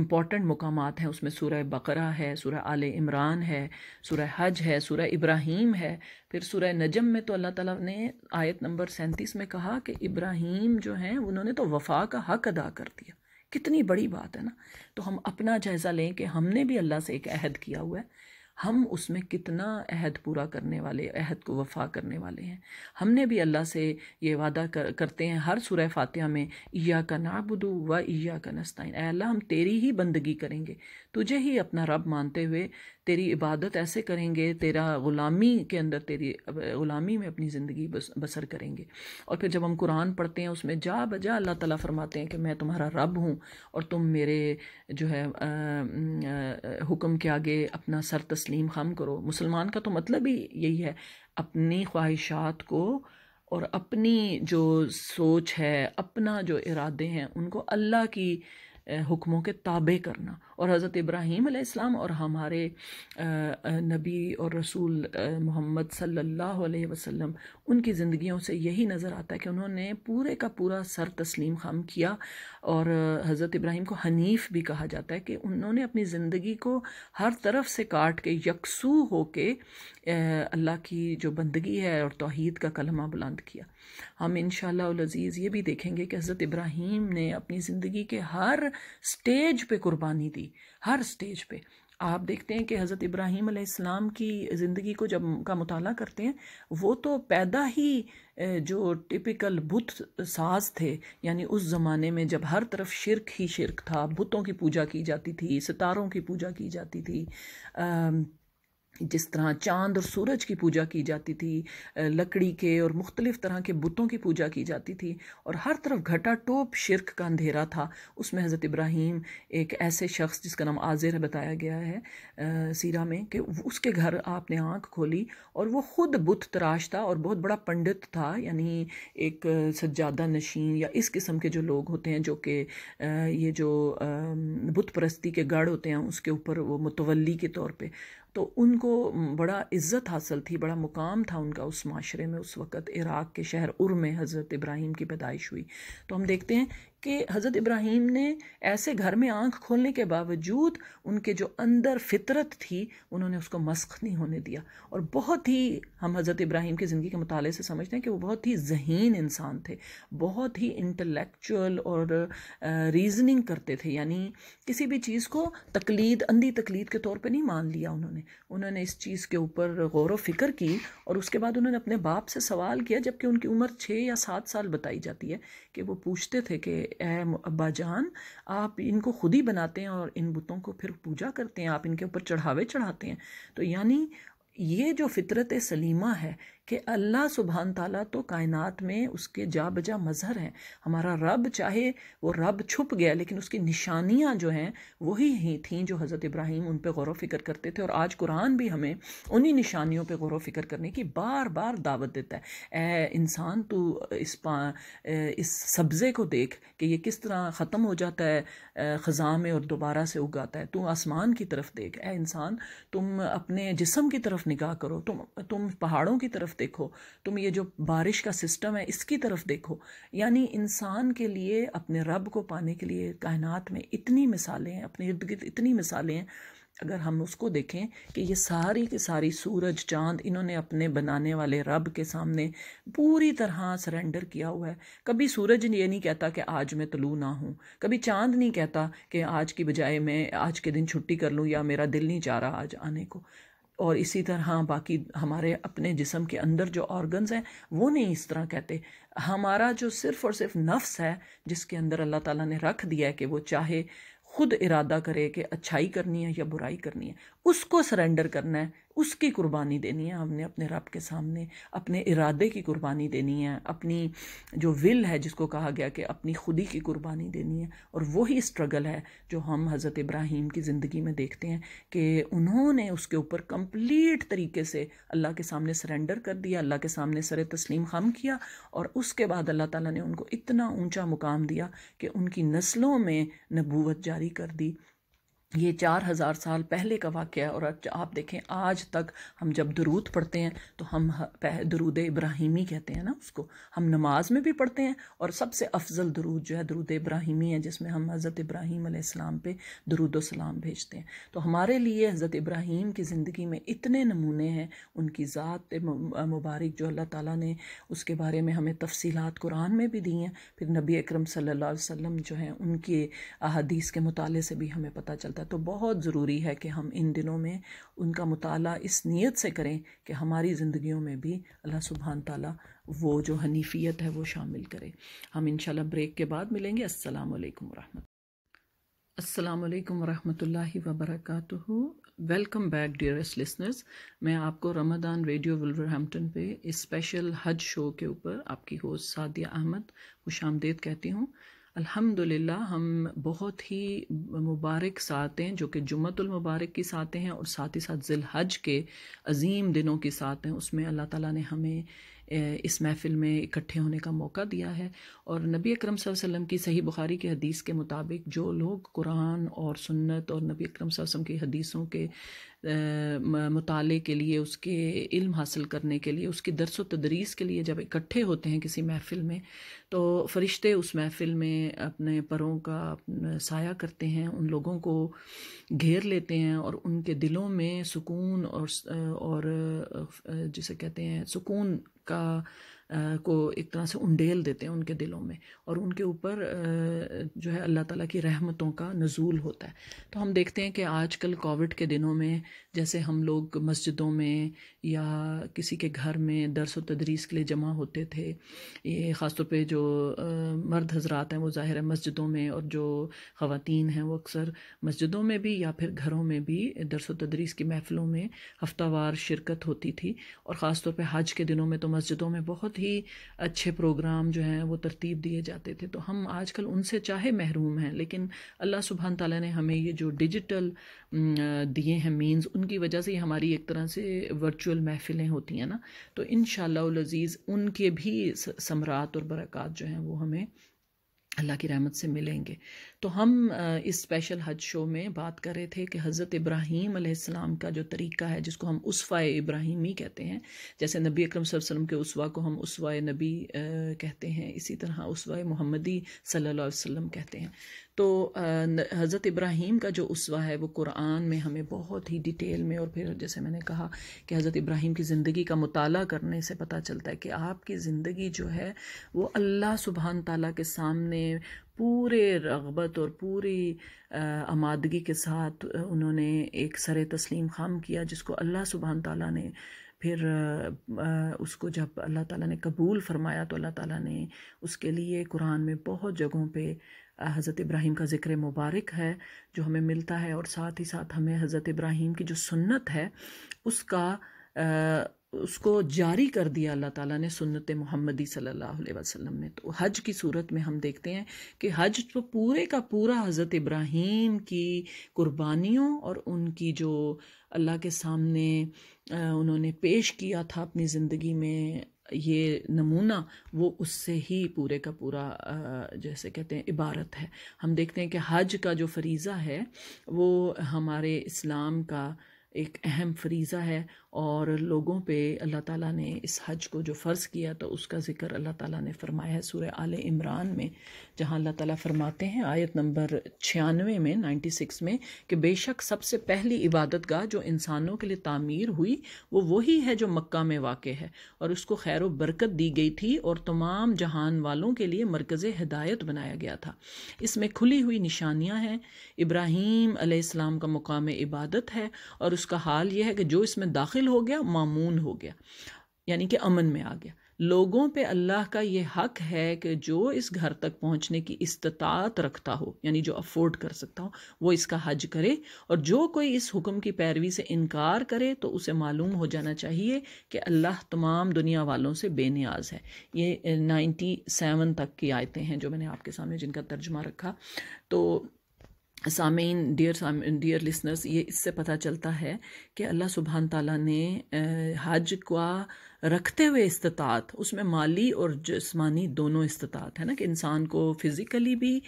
इम्पॉर्टेंट मकाम हैं उसमें सूर्य बकरा है सूर आल इमरान है सूर हज है सूर इब्राहिम है फिर सूर नजम में तो अल्लाह ताला ने आयत नंबर सैंतीस में कहा कि इब्राहिम जो हैं उन्होंने तो वफा का हक अदा कर दिया कितनी बड़ी बात है ना तो हम अपना जायज़ा लें कि हमने भी अल्लाह से एक अहद किया हुआ है हम उसमें कितना अहद पूरा करने वाले अहद को वफा करने वाले हैं हमने भी अल्लाह से ये वादा कर, करते हैं हर सुरह फातह में ईया का नाबुदू व ईया का नस्ताइन अल्लाह हम तेरी ही बंदगी करेंगे तुझे ही अपना रब मानते हुए तेरी इबादत ऐसे करेंगे तेरा ग़ुलामी के अंदर तेरी ग़ुलामी में अपनी ज़िंदगी बस, बसर करेंगे और फिर जब हम कुरान पढ़ते हैं उसमें जा बजा अल्लाह ताला फरमाते हैं कि मैं तुम्हारा रब हूँ और तुम मेरे जो है हुक्म के आगे अपना सर तस्लीम खम करो मुसलमान का तो मतलब ही यही है अपनी ख्वाहिशात को और अपनी जो सोच है अपना जो इरादे हैं उनको अल्लाह की हुक्मों के ताबे करना और हज़रत इब्राहीम अलैहिस्सलाम और हमारे नबी और रसूल मोहम्मद सल्लल्लाहु अलैहि वसल्लम उनकी ज़िंदगियों से यही नज़र आता है कि उन्होंने पूरे का पूरा सर तस्लीम खाम किया और हज़रत इब्राहीम को हनीफ भी कहा जाता है कि उन्होंने अपनी ज़िंदगी को हर तरफ से काट के यकसू हो के अल्लाह की जो बंदगी है और तोहद का कलमा बुलंद किया हम इन शजीज़ ये भी देखेंगे कि हज़रत इब्राहीम ने अपनी ज़िंदगी के हर स्टेज पे कुर्बानी दी हर स्टेज पे आप देखते हैं कि हज़रत इब्राहीम अलैहिस्सलाम की ज़िंदगी को जब का मताल करते हैं वो तो पैदा ही जो टिपिकल बुत साज थे यानी उस ज़माने में जब हर तरफ शिरक ही शिरक था बुतों की पूजा की जाती थी सितारों की पूजा की जाती थी आ, जिस तरह चांद और सूरज की पूजा की जाती थी लकड़ी के और मुख्तलिफ तरह के बुतों की पूजा की जाती थी और हर तरफ घटा टोप शिरक का अंधेरा था उसमें हज़रत इब्राहिम एक ऐसे शख्स जिसका नाम आज़िर बताया गया है आ, सीरा में कि उसके घर आपने आँख खोली और वो ख़ुद बुत तराश था और बहुत बड़ा पंडित था यानी एक सज्जादा नशीन या इस किस्म के जो लोग होते हैं जो कि ये जो बुत परस्ती के गढ़ होते हैं उसके ऊपर वो मुतवली के तौर पर तो उनको बड़ा इज़्ज़त हासिल थी बड़ा मुकाम था उनका उस माशरे में उस वक़्त इराक़ के शहर उर में हज़रत इब्राहिम की पैदाइश हुई तो हम देखते हैं कि हज़रत इब्राहिम ने ऐसे घर में आंख खोलने के बावजूद उनके जो अंदर फितरत थी उन्होंने उसको मस्ख नहीं होने दिया और बहुत ही हम हज़रत इब्राहीम की ज़िंदगी के मुताले से समझते हैं कि वो बहुत ही जहीन इंसान थे बहुत ही इंटेलेक्चुअल और रीजनिंग करते थे यानी किसी भी चीज़ को तकलीद अंधी तकलीद के तौर पर नहीं मान लिया उन्होंने उन्होंने इस चीज़ के ऊपर गौर व की और उसके बाद उन्होंने अपने बाप से सवाल किया जबकि उनकी उम्र छः या सात साल बताई जाती है कि वो पूछते थे कि ए अब्बा जान आप इनको खुद ही बनाते हैं और इन बुतों को फिर पूजा करते हैं आप इनके ऊपर चढ़ावे चढ़ाते हैं तो यानी ये जो फितरत सलीमा है कि अल्लाह सुबहान तला तो कायनात में उसके जा बजा मज़हर हैं हमारा रब चाहे वो रब छुप गया लेकिन उसकी निशानियाँ जो हैं वही ही थीं जो हज़रत इब्राहिम उन पर गौर फिक्र करते थे और आज कुरान भी हमें उन्हीं निशानियों पर गौरव फिक्र करने की बार बार दावत देता है ए इंसान तो इस पा इस सब्ज़े को देख कि ये किस तरह ख़त्म हो जाता है ख़ज़ा में और दोबारा से उगाता है तू आसमान की तरफ देख ए इंसान तुम अपने जिसम की तरफ निगाह करो तुम तुम पहाड़ों की तरफ देखो तुम ये जो बारिश का सिस्टम है इसकी तरफ देखो यानी इंसान के लिए अपने रब को पाने के लिए कायनात में इतनी मिसालें हैं अपने इर्द गिर्द इतनी मिसालें हैं अगर हम उसको देखें कि ये सारी की सारी सूरज चांद इन्होंने अपने बनाने वाले रब के सामने पूरी तरह सरेंडर किया हुआ है कभी सूरज ये नहीं कहता कि आज मैं तलू ना हूँ कभी चांद नहीं कहता कि आज की बजाय मैं आज के दिन छुट्टी कर लूँ या मेरा दिल नहीं चाह रहा आज आने को और इसी तरह बाकी हमारे अपने जिसम के अंदर जो ऑर्गन्स हैं वो नहीं इस तरह कहते हमारा जो सिर्फ़ और सिर्फ नफ्स है जिसके अंदर अल्लाह ताला ने रख दिया है कि वो चाहे खुद इरादा करे कि अच्छाई करनी है या बुराई करनी है उसको सरेंडर करना है उसकी कुर्बानी देनी है हमने अपने रब के सामने अपने इरादे की कुर्बानी देनी है अपनी जो विल है जिसको कहा गया कि अपनी खुदी की कुर्बानी देनी है और वही स्ट्रगल है जो हम हज़रत इब्राहिम की ज़िंदगी में देखते हैं कि उन्होंने उसके ऊपर कंप्लीट तरीके से अल्लाह के सामने सरेंडर कर दिया अल्लाह के सामने सर तस्लीम खम किया और उसके बाद अल्लाह ताला ने उनको इतना ऊँचा मुकाम दिया कि उनकी नस्लों में नबूवत जारी कर दी ये चार हज़ार साल पहले का वाक़ है और आप देखें आज तक हम जब दरूद पढ़ते हैं तो हम दरूद इब्राहिमी कहते हैं ना उसको हम नमाज में भी पढ़ते हैं और सबसे अफजल दरूद जो है दरूद इब्राहिमी है जिसमें हम हज़रत इब्राहीम आसमाम पे दरूद सलाम भेजते हैं तो हमारे लिए हज़रत इब्राहीम की ज़िंदगी में इतने नमूने हैं उनकी ज़ात मुबारक जो अल्लाह ताली ने उसके बारे में हमें तफसीत कुरान में भी दी हैं फिर नबी अक्रम सल्ला वम जो हैं उनके अहादीस के मुताले से भी हमें पता चलता जाता तो बहुत ज़रूरी है कि हम इन दिनों में उनका मुताला इस नीयत से करें कि हमारी ज़िंदगियों में भी अल्लाह सुबहान तला वो जो हनीफियत है वो शामिल करें हम इन ब्रेक के बाद मिलेंगे असल वालेकुम रहमत अस्सलाम वालेकुम वेलकम बैक डियरेस्ट लिसनर्स मैं आपको रमदान रेडियो वुलवरहैम्पटन पे इस स्पेशल हज शो के ऊपर आपकी होस्ट सादिया अहमद खुश आमदेद कहती हूँ अल्हम्दुलिल्लाह हम बहुत ही मुबारक सातें जो कि मुबारक की सातें हैं और साथ ही साथ जिल हज के अजीम दिनों की सातें उसमें अल्लाह ताला ने हमें इस महफ़िल में इकट्ठे होने का मौका दिया है और नबी अकरम वसल्लम की सही बुखारी की हदीस के मुताबिक जो लोग कुरान और सुन्नत और नबी अकरम वसल्लम की हदीसों के मुताले के लिए उसके इल्म हासिल करने के लिए उसकी दरस व तदरीस के लिए जब इकट्ठे होते हैं किसी महफ़िल में तो फ़रिश्ते उस महफ़िल में अपने परों का साया करते हैं उन लोगों को घेर लेते हैं और उनके दिलों में सुकून और और जिसे कहते हैं सुकून का को एक तरह से उंडेल देते हैं उनके दिलों में और उनके ऊपर जो है अल्लाह ताला की रहमतों का नज़ूल होता है तो हम देखते हैं कि आजकल कोविड के दिनों में जैसे हम लोग मस्जिदों में या किसी के घर में दरस व तदरीस के लिए जमा होते थे ये ख़ास तौर पे जो मर्द हजरात हैं वो ज़ाहिर है मस्जिदों में और जो ख़वातीन हैं वो अक्सर मस्जिदों में भी या फिर घरों में भी दरस व तदरीस की महफ़िलों में हफ्तावार शिरकत होती थी और ख़ास तौर पर हज के दिनों में तो मस्जिदों में बहुत ही अच्छे प्रोग्राम जो हैं वो तरतीब दिए जाते थे तो हम आज कल उनसे चाहे महरूम हैं लेकिन अल्लाह सुबहान तला ने हमें ये जो डिजिटल दिए हैं मीन्स उनकी वजह से हमारी एक तरह से वर्चुअल महफ़िलें होती हैं ना तो इन शज़ीज़ उनके भी समरात और बरक़ात जो हैं वो हमें अल्लाह की रहमत से मिलेंगे तो हम इस स्पेशल हज शो में बात कर रहे थे कि हज़रत इब्राहीम अलैहिस्सलाम का जो तरीका है जिसको हम उसवा इब्राहिमी कहते हैं जैसे नबी अकरम सल्लल्लाहु अलैहि वसल्लम के उसवा को हम उसवा नबी कहते हैं इसी तरह उसवा मोहम्मदी सल्लल्लाहु अलैहि वसल्लम कहते हैं तो हज़रत इब्राहिम का जो उसवा है वो कुरान में हमें बहुत ही डिटेल में और फिर जैसे मैंने कहा कि हज़रत इब्राहीम की ज़िंदगी का मताल करने से पता चलता है कि आपकी ज़िंदगी जो है वो अल्लाह सुबहान तला के सामने पूरे रगबत और पूरी आमादगी के साथ उन्होंने एक सर तस्लीम खाम किया जिसको अल्लाह सुबहान तला ने फिर उसको जब अल्लाह ताला ने कबूल फरमाया तो अल्लाह ताला ने उसके लिए कुरान में बहुत जगहों पे हज़रत इब्राहिम का ज़िक्र मुबारक है जो हमें मिलता है और साथ ही साथ हमें हज़रत इब्राहीम की जो सुन्नत है उसका आ, उसको जारी कर दिया अल्लाह ताला ने सुन्नत मोहम्मदी सल्लल्लाहु अलैहि वसल्लम में तो हज की सूरत में हम देखते हैं कि हज तो पूरे का पूरा हज़रत इब्राहीम की कुर्बानियों और उनकी जो अल्लाह के सामने उन्होंने पेश किया था अपनी ज़िंदगी में ये नमूना वो उससे ही पूरे का पूरा जैसे कहते हैं इबारत है हम देखते हैं कि हज का जो फरीज़ा है वो हमारे इस्लाम का एक अहम फरीज़ा है और लोगों पे अल्लाह ताला ने इस हज को जो फ़र्ज़ किया तो उसका ज़िक्र अल्लाह ताला ने फरमाया है सूर्य आल इमरान में जहाँ अल्लाह ताला फरमाते हैं आयत नंबर छियानवे में नाइन्टी सिक्स में कि बेशक सबसे पहली इबादत गाह जो इंसानों के लिए तामीर हुई वो वही है जो मक्का में वाक़ है और उसको खैर बरकत दी गई थी और तमाम जहान वालों के लिए मरकज़ हदायत बनाया गया था इसमें खुली हुई निशानियाँ हैं इब्राहीम आसमाम का मकाम इबादत है और उसका हाल यह है कि जो इसमें दाखिल हो गया मामून हो गया यानी कि अमन में आ गया लोगों पे अल्लाह का ये हक है कि जो इस घर तक पहुंचने की इस्तात रखता हो यानी जो अफोर्ड कर सकता हो वो इसका हज करे और जो कोई इस हुक्म की पैरवी से इनकार करे तो उसे मालूम हो जाना चाहिए कि अल्लाह तमाम दुनिया वालों से बेनियाज है ये नाइन्टी सेवन तक की आयतें हैं जो मैंने आपके सामने जिनका तर्जमा रखा तो सामीन डियर डियर लिसनर्स ये इससे पता चलता है कि अल्लाह सुबहान तला ने हज का रखते हुए इस्तात उसमें माली और जिसमानी दोनों इस्तात है ना कि इंसान को फिज़िकली भी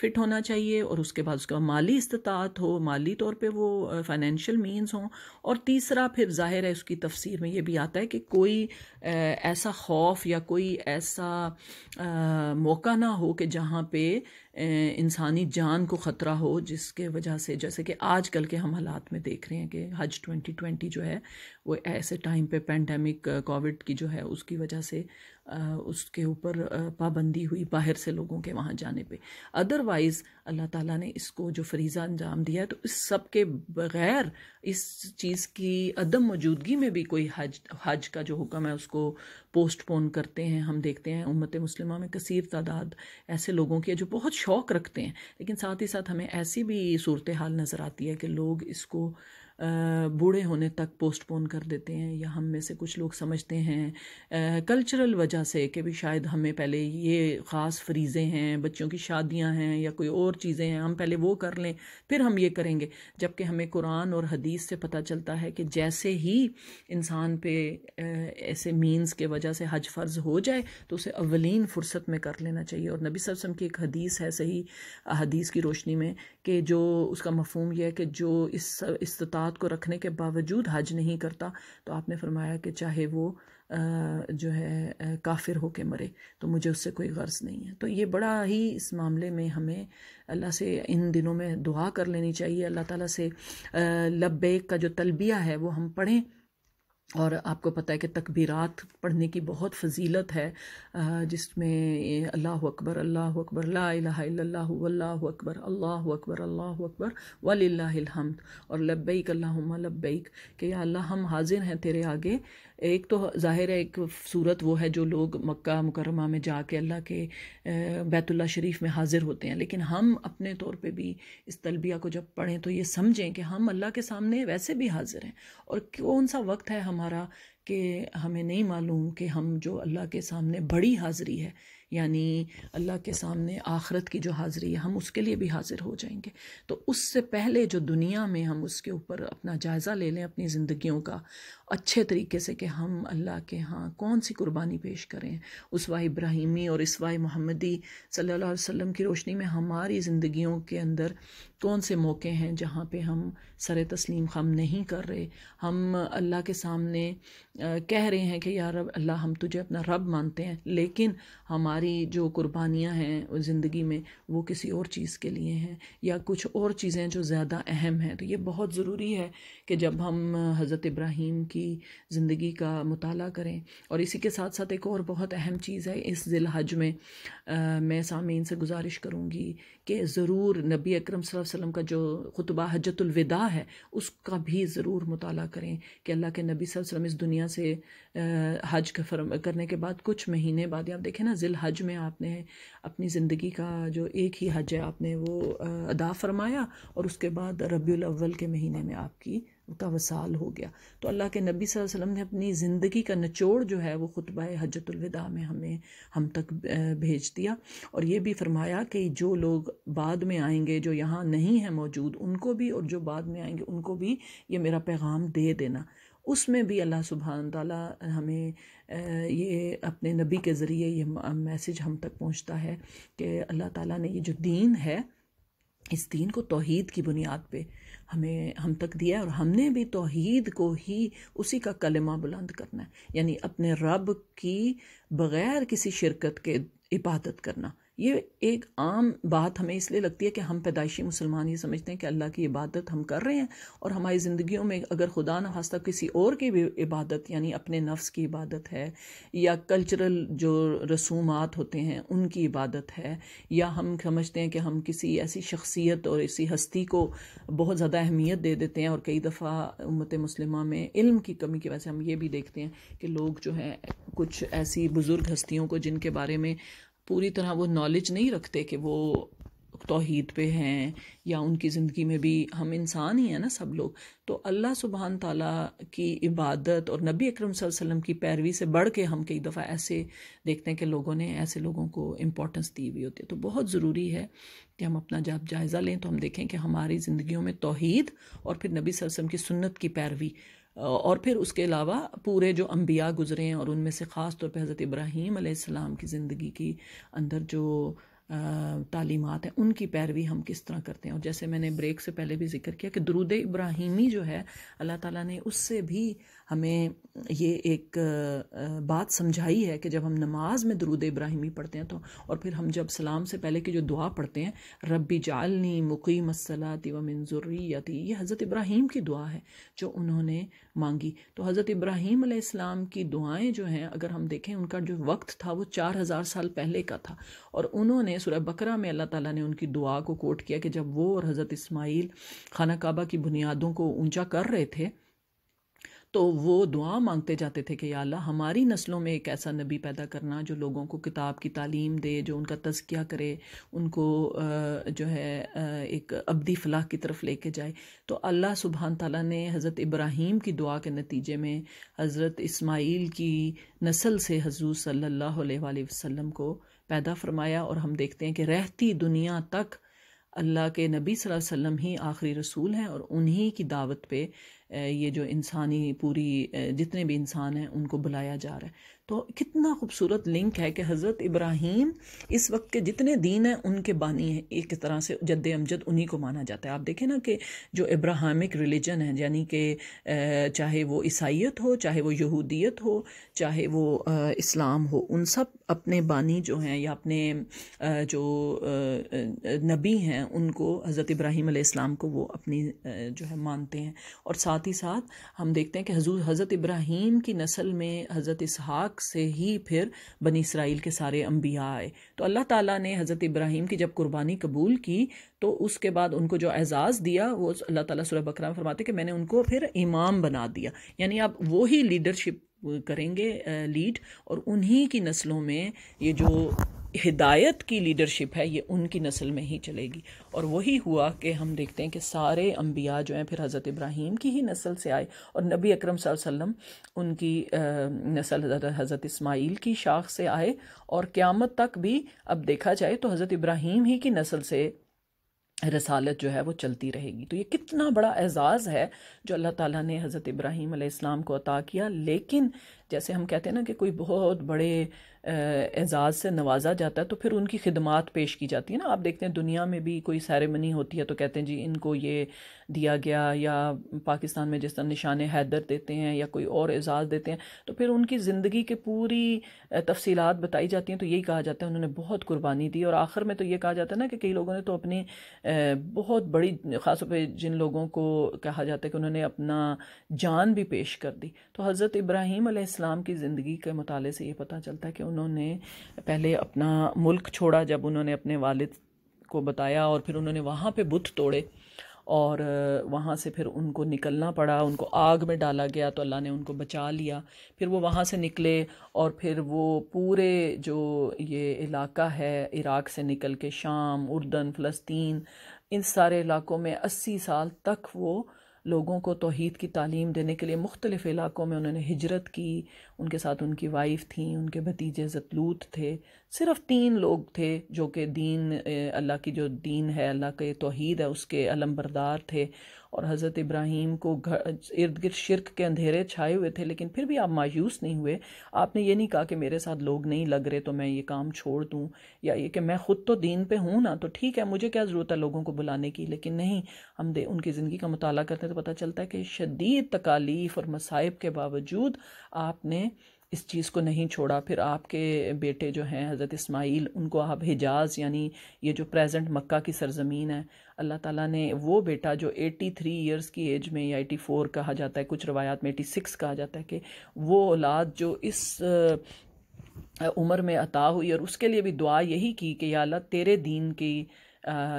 फिट होना चाहिए और उसके बाद उसका माली इस्तात हो माली तौर पे वो फाइनेंशियल मीनस हों और तीसरा फिर जाहिर है उसकी तफसीर में ये भी आता है कि कोई ऐसा खौफ या कोई ऐसा मौका ना हो कि जहाँ पे इंसानी जान को ख़तरा हो जिसके वजह से जैसे कि आज कल के हम हालात में देख रहे हैं कि हज 2020 जो है वो ऐसे टाइम पे पेंडेमिक कोविड की जो है उसकी वजह से उसके ऊपर पाबंदी हुई बाहर से लोगों के वहाँ जाने पे अदरवाइज़ अल्लाह ताला ने इसको जो फरीज़ा अंजाम दिया है तो इस सब के बग़ैर इस चीज़ की अदम मौजूदगी में भी कोई हज हज का जो हुक्म है उसको पोस्टपोन करते हैं हम देखते हैं उम्मत मुस्लिमों में कसीर तादाद ऐसे लोगों की है जो बहुत शौक़ रखते हैं लेकिन साथ ही साथ हमें ऐसी भी सूरत हाल नज़र आती है कि लोग इसको बूढ़े होने तक पोस्टपोन कर देते हैं या हम में से कुछ लोग समझते हैं कल्चरल वजह से कि भी शायद हमें पहले ये ख़ास फ्रीज़े हैं बच्चों की शादियां हैं या कोई और चीज़ें हैं हम पहले वो कर लें फिर हम ये करेंगे जबकि हमें कुरान और हदीस से पता चलता है कि जैसे ही इंसान पे ऐसे मीन्स के वजह से हज फ़र्ज़ हो जाए तो उसे अवलिन फुर्सत में कर लेना चाहिए और नबी सबसम की एक हदीस है सही हदीस की रोशनी में कि जो उसका मफहम यह है कि जो इस इस्तात बात को रखने के बावजूद हज नहीं करता तो आपने फरमाया कि चाहे वो जो है काफिर हो के मरे तो मुझे उससे कोई गर्ज नहीं है तो ये बड़ा ही इस मामले में हमें अल्लाह से इन दिनों में दुआ कर लेनी चाहिए अल्लाह ताला से लब्बैक का जो तलबिया है वो हम पढ़ें और आपको पता है कि तकबीरात पढ़ने की बहुत फजीलत है जिसमें अल्लाह अकबर अल्लाह अकबर ला अल्लाह अकबर अल्लाह अकबर अल्लाह अकबर वलिल्लाहमद और लब्बैक अल्लाहुम्मा लब्बैक के अल्लाह हम हाजिर हैं तेरे आगे एक तो ज़ाहिर है एक सूरत वो है जो लोग मक्का मुकरमा में जा के अल्लाह के बैतुल्ला शरीफ में हाज़िर होते हैं लेकिन हम अपने तौर पे भी इस तलबिया को जब पढ़ें तो ये समझें कि हम अल्लाह के सामने वैसे भी हाज़िर हैं और कौन सा वक्त है हमारा कि हमें नहीं मालूम कि हम जो अल्लाह के सामने बड़ी हाज़िरी है यानी अल्लाह के सामने आखरत की जो हाज़िरी है हम उसके लिए भी हाज़िर हो जाएंगे तो उससे पहले जो दुनिया में हम उसके ऊपर अपना जायज़ा ले लें अपनी ज़िंदगियों का अच्छे तरीके से कि हम अल्लाह के यहाँ कौन सी कुर्बानी पेश करें उसवा इब्राहिमी और इस महमदी सल्लल्लाहु अलैहि की रोशनी में हमारी ज़िंदगी के अंदर कौन से मौके हैं जहाँ पर हम सर तस्लीम खम नहीं कर रहे हम अल्लाह के सामने कह रहे हैं कि यार रब अल्लाह हम तुझे अपना रब मानते हैं लेकिन हमारी जो कुर्बानियाँ हैं ज़िंदगी में वो किसी और चीज़ के लिए हैं या कुछ और चीज़ें जो ज़्यादा अहम हैं तो ये बहुत ज़रूरी है कि जब हम हज़रत इब्राहिम की की ज़िंदगी का मताल करें और इसी के साथ साथ एक और बहुत अहम चीज़ है इस ज़िलहज में आ, मैं सामीन से गुजारिश करूँगी कि ज़रूर नबी अक्रम वसल्लम का जो खुतबा हजतुलविदा है उसका भी ज़रूर मताल करें कि अल्लाह के नबी वसल्लम इस दुनिया से आ, हज करने के बाद कुछ महीने बाद आप देखें ना ज़िल हज में आपने अपनी ज़िंदगी का जो एक ही हज है आपने वो अदा फरमाया और उसके बाद रबी अव्वल के महीने में आपकी उनका वसाल हो गया तो अल्लाह के नबी वसल्लम ने अपनी ज़िंदगी का निचोड़ जो है वो खुतब हजतुलविदा में हमें हम तक भेज दिया और ये भी फरमाया कि जो लोग बाद में आएंगे जो यहाँ नहीं है मौजूद उनको भी और जो बाद में आएंगे उनको भी ये मेरा पैगाम दे देना उसमें भी अल्लाह सुबहान तला हमें ये अपने नबी के ज़रिए ये मैसेज हम तक पहुँचता है कि अल्लाह ताला ने ये जो दीन है इस दीन को तौहीद की बुनियाद पे हमें हम तक दिया है और हमने भी तोहीद को ही उसी का कलमा बुलंद करना है यानी अपने रब की बग़ैर किसी शिरकत के इबादत करना ये एक आम बात हमें इसलिए लगती है कि हम पैदाइशी मुसलमान ये समझते हैं कि अल्लाह की इबादत हम कर रहे हैं और हमारी ज़िंदगियों में अगर खुदा न खास्ता किसी और की भी इबादत यानी अपने नफ्स की इबादत है या कल्चरल जो रसूमात होते हैं उनकी इबादत है या हम समझते हैं कि हम किसी ऐसी शख्सियत और ऐसी हस्ती को बहुत ज़्यादा अहमियत दे देते हैं और कई दफ़ा उमत मुसलमा में इल्म की कमी की वजह से हम ये भी देखते हैं कि लोग जो है कुछ ऐसी बुज़ुर्ग हस्तियों को जिनके बारे में पूरी तरह वो नॉलेज नहीं रखते कि वो तोहहीद पे हैं या उनकी ज़िंदगी में भी हम इंसान ही हैं ना सब लोग तो अल्लाह सुबहान तला की इबादत और नबी अकरम वसम की पैरवी से बढ़ के हम कई दफ़ा ऐसे देखते हैं कि लोगों ने ऐसे लोगों को इम्पोर्टेंस दी हुई होती है तो बहुत ज़रूरी है कि हम अपना जब जायज़ा लें तो हम देखें कि हमारी ज़िंदगी में तोहद और फिर नबी वसम की सुन्नत की पैरवी और फिर उसके अलावा पूरे जो अम्बिया गुज़रे हैं और उनमें से ख़ास तौर पर हज़रत इब्राहीम आसमाम की ज़िंदगी की अंदर जो तालीमत हैं उनकी पैरवी हम किस तरह करते हैं और जैसे मैंने ब्रेक से पहले भी जिक्र किया कि दरुद इब्राहिमी जो है अल्लाह ताला ने उससे भी हमें ये एक बात समझाई है कि जब हम नमाज में दरुद इब्राहिमी पढ़ते हैं तो और फिर हम जब सलाम से पहले की जो दुआ पढ़ते हैं रब्बी जालनी मुकीम असलाती व मंजुर्रियती ये हज़रत इब्राहिम की दुआ है जो उन्होंने मांगी तो हज़रत इब्राहीम आसमाम की दुआएं जो हैं अगर हम देखें उनका जो वक्त था वो चार हज़ार साल पहले का था और उन्होंने सूरह बकरा में अल्लाह ताला ने उनकी दुआ को कोट किया कि जब वो और हज़रत इस्माइल खाना काबा की बुनियादों को ऊंचा कर रहे थे तो वो दुआ मांगते जाते थे कि अल्लाह हमारी नस्लों में एक ऐसा नबी पैदा करना जो लोगों को किताब की तालीम दे जो उनका तस्किया करे उनको जो है एक अबदी फलाह की तरफ लेके जाए तो अल्लाह सुबहान तला ने हज़रत इब्राहीम की दुआ के नतीजे में हज़रत इसमाइल की नस्ल से हजूर सल्ला वसम को पैदा फरमाया और हम देखते हैं कि रहती दुनिया तक अल्लाह के नबी वसल्लम ही आखिरी रसूल हैं और उन्हीं की दावत पे ये जो इंसानी पूरी जितने भी इंसान हैं उनको बुलाया जा रहा है तो कितना खूबसूरत लिंक है कि हज़रत इब्राहीम इस वक्त के जितने दीन हैं उनके बानी हैं एक तरह से जद अमजद उन्हीं को माना जाता है आप देखें ना कि जो इब्राहमिक रिलीजन है यानी कि चाहे वो ईसाइत हो चाहे वो यहूदियत हो चाहे वो इस्लाम हो उन सब अपने बानी जो हैं या अपने जो नबी हैं उनको हज़रत इब्राहीम इस्लाम को वो अपनी जो है मानते हैं और साथ ही साथ हम देखते हैं कि हजूर हज़रत इब्राहीम की नस्ल में हज़रत इसहाक से ही फिर बनी इसराइल के सारे अम्बिया आए तो अल्लाह ताला ने हज़रत इब्राहिम की जब कुर्बानी कबूल की तो उसके बाद उनको जो एज़ाज़ दिया वो अल्लाह ताला सुरह बकरा फरमाते कि मैंने उनको फिर इमाम बना दिया यानी आप वही लीडरशिप करेंगे लीड और उन्हीं की नस्लों में ये जो हिदायत की लीडरशिप है ये उनकी नस्ल में ही चलेगी और वही हुआ कि हम देखते हैं कि सारे अम्बिया जो हैं फिर हज़रत इब्राहीम की ही नस्ल से आए और नबी अक्रम सल्लम उनकी नस्ल हज़रत इस्माइल की शाख से आए और क़्यामत तक भी अब देखा जाए तो हज़रत इब्राहिम ही की नस्ल से रसालत जो है वो चलती रहेगी तो ये कितना बड़ा एज़ाज़ है जो अल्लाह ताला ने हज़रत इब्राहीम अलैहिस्सलाम को अता किया लेकिन जैसे हम कहते हैं ना कि कोई बहुत बड़े एज़ाज़ से नवाजा जाता है तो फिर उनकी खिदमत पेश की जाती है ना आप देखते हैं दुनिया में भी कोई सेरेमनी होती है तो कहते हैं जी इनको ये दिया गया या पाकिस्तान में जिस तरह निशान हैदर देते हैं या कोई और एजाज़ देते हैं तो फिर उनकी ज़िंदगी के पूरी तफसीलत बताई जाती हैं तो यही कहा जाता है उन्होंने बहुत कुर्बानी दी और आखिर में तो ये कहा जाता है ना कि कई लोगों ने तो अपनी बहुत बड़ी ख़ासतौर पर जिन लोगों को कहा जाता है कि उन्होंने अपना जान भी पेश कर दी तो हज़रत इब्राहीम आसमाम की ज़िंदगी के मुताले से ये पता चलता है कि उन्होंने पहले अपना मुल्क छोड़ा जब उन्होंने अपने वालिद को बताया और फिर उन्होंने वहाँ पे बुत तोड़े और वहाँ से फिर उनको निकलना पड़ा उनको आग में डाला गया तो अल्लाह ने उनको बचा लिया फिर वो वहाँ से निकले और फिर वो पूरे जो ये इलाका है इराक़ से निकल के शाम उर्दन फ़लस्तीन इन सारे इलाकों में अस्सी साल तक वो लोगों को तोहद की तालीम देने के लिए मुख्तलिफ़ इलाक़ों में उन्होंने हिजरत की उनके साथ उनकी वाइफ़ थी उनके भतीजे जतलूत थे सिर्फ़ तीन लोग थे जो कि दीन अल्लाह की जो दीन है अल्लाह के तोहद है उसके अलमबरदार थे और हज़रत इब्राहिम को इर्द गिर्द शिरक के अंधेरे छाए हुए थे लेकिन फिर भी आप मायूस नहीं हुए आपने ये नहीं कहा कि मेरे साथ लोग नहीं लग रहे तो मैं ये काम छोड़ दूँ या ये कि मैं ख़ुद तो दीन पे हूँ ना तो ठीक है मुझे क्या ज़रूरत है लोगों को बुलाने की लेकिन नहीं हम दे उनकी ज़िंदगी का मुताल करते हैं तो पता चलता है कि शदीद तकालीफ़ और मसाइब के बावजूद आपने इस चीज़ को नहीं छोड़ा फिर आपके बेटे जो हैं हज़रत इस्माइल उनको आप हिजाज़ यानी ये जो प्रेजेंट मक्का की सरजमीन है अल्लाह ताला ने वो बेटा जो 83 थ्री ईयर्स की एज में या 84 कहा जाता है कुछ रवायात में 86 कहा जाता है कि वो औलाद जो इस उम्र में अता हुई और उसके लिए भी दुआ यही की कि अल्लाह तेरे दीन की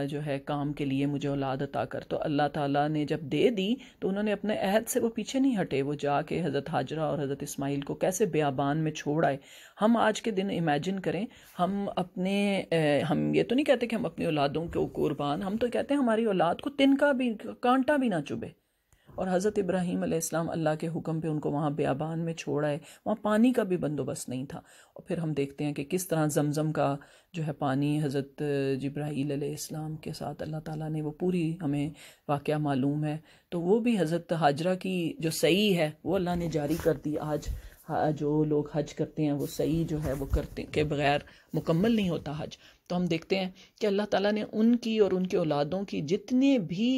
जो है काम के लिए मुझे औलाद अता कर तो अल्लाह ताला ने जब दे दी तो उन्होंने अपने अहद से वो पीछे नहीं हटे वो जाके हज़रत हाजरा और हज़रत इस्माइल को कैसे बयाबान में छोड़ आए हम आज के दिन इमेजिन करें हम अपने हम ये तो नहीं कहते कि हम अपनी औलादों को कुर्बान हम तो कहते हैं हमारी औलाद को तिनका भी कांटा भी ना चुभे और हज़रत इब्राहीम आसमाम अल्लाह के हुक्म पे उनको वहाँ बियाबान में छोड़ा है वहाँ पानी का भी बंदोबस्त नहीं था और फिर हम देखते हैं कि किस तरह जमज़म का जो है पानी हज़रत जब्राहीम के साथ अल्लाह ताला ने वो पूरी हमें वाक़ मालूम है तो वो भी हज़रत हाजरा की जो सही है वो अल्लाह ने जारी कर दी आज जो लोग हज करते हैं वो सही जो है वो करते के बगैर मुकम्मल नहीं होता हज तो हम देखते हैं कि अल्लाह ताला ने उनकी और उनके औलादों की जितने भी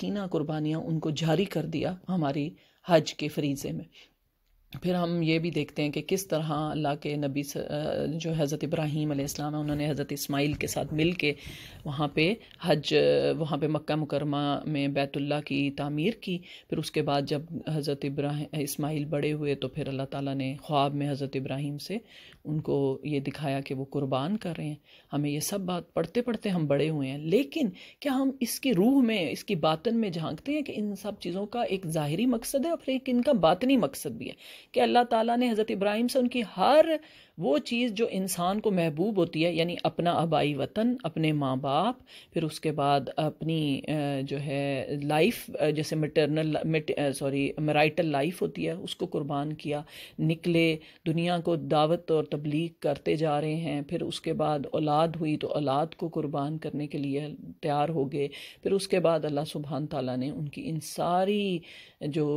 थी ना कुर्बानियाँ उनको जारी कर दिया हमारी हज के फरीज़े में फिर हम ये भी देखते हैं कि किस तरह अल्लाह के नबी जो हज़रत इब्राहीम अलैहिस्सलाम है उन्होंने हज़रत इस्माइल के साथ मिल के वहाँ पे हज वहाँ पे मक्का मुकरमा में बैतुल्ला की तामीर की फिर उसके बाद जब हज़रत इब्राहिम इस्माइल बड़े हुए तो फिर अल्लाह ताला ने ख्वाब में हज़रत इब्राहीम से उनको ये दिखाया कि वो कुर्बान कर रहे हैं हमें ये सब बात पढ़ते पढ़ते हम बड़े हुए हैं लेकिन क्या हम इसकी रूह में इसकी बातन में झांकते हैं कि इन सब चीज़ों का एक ज़ाहरी मकसद है और एक इनका बातनी मकसद भी है कि अल्लाह ताला ने हज़रत इब्राहिम से उनकी हर वो चीज़ जो इंसान को महबूब होती है यानी अपना आबाई वतन अपने माँ बाप फिर उसके बाद अपनी जो है लाइफ जैसे मटरनल मिट सॉरी मराइटल लाइफ होती है उसको कुर्बान किया निकले दुनिया को दावत और तबलीग करते जा रहे हैं फिर उसके बाद औलाद हुई तो औलाद को कुर्बान करने के लिए तैयार हो गए फिर उसके बाद अल्लाह सुबहान तला ने उनकी इन सारी जो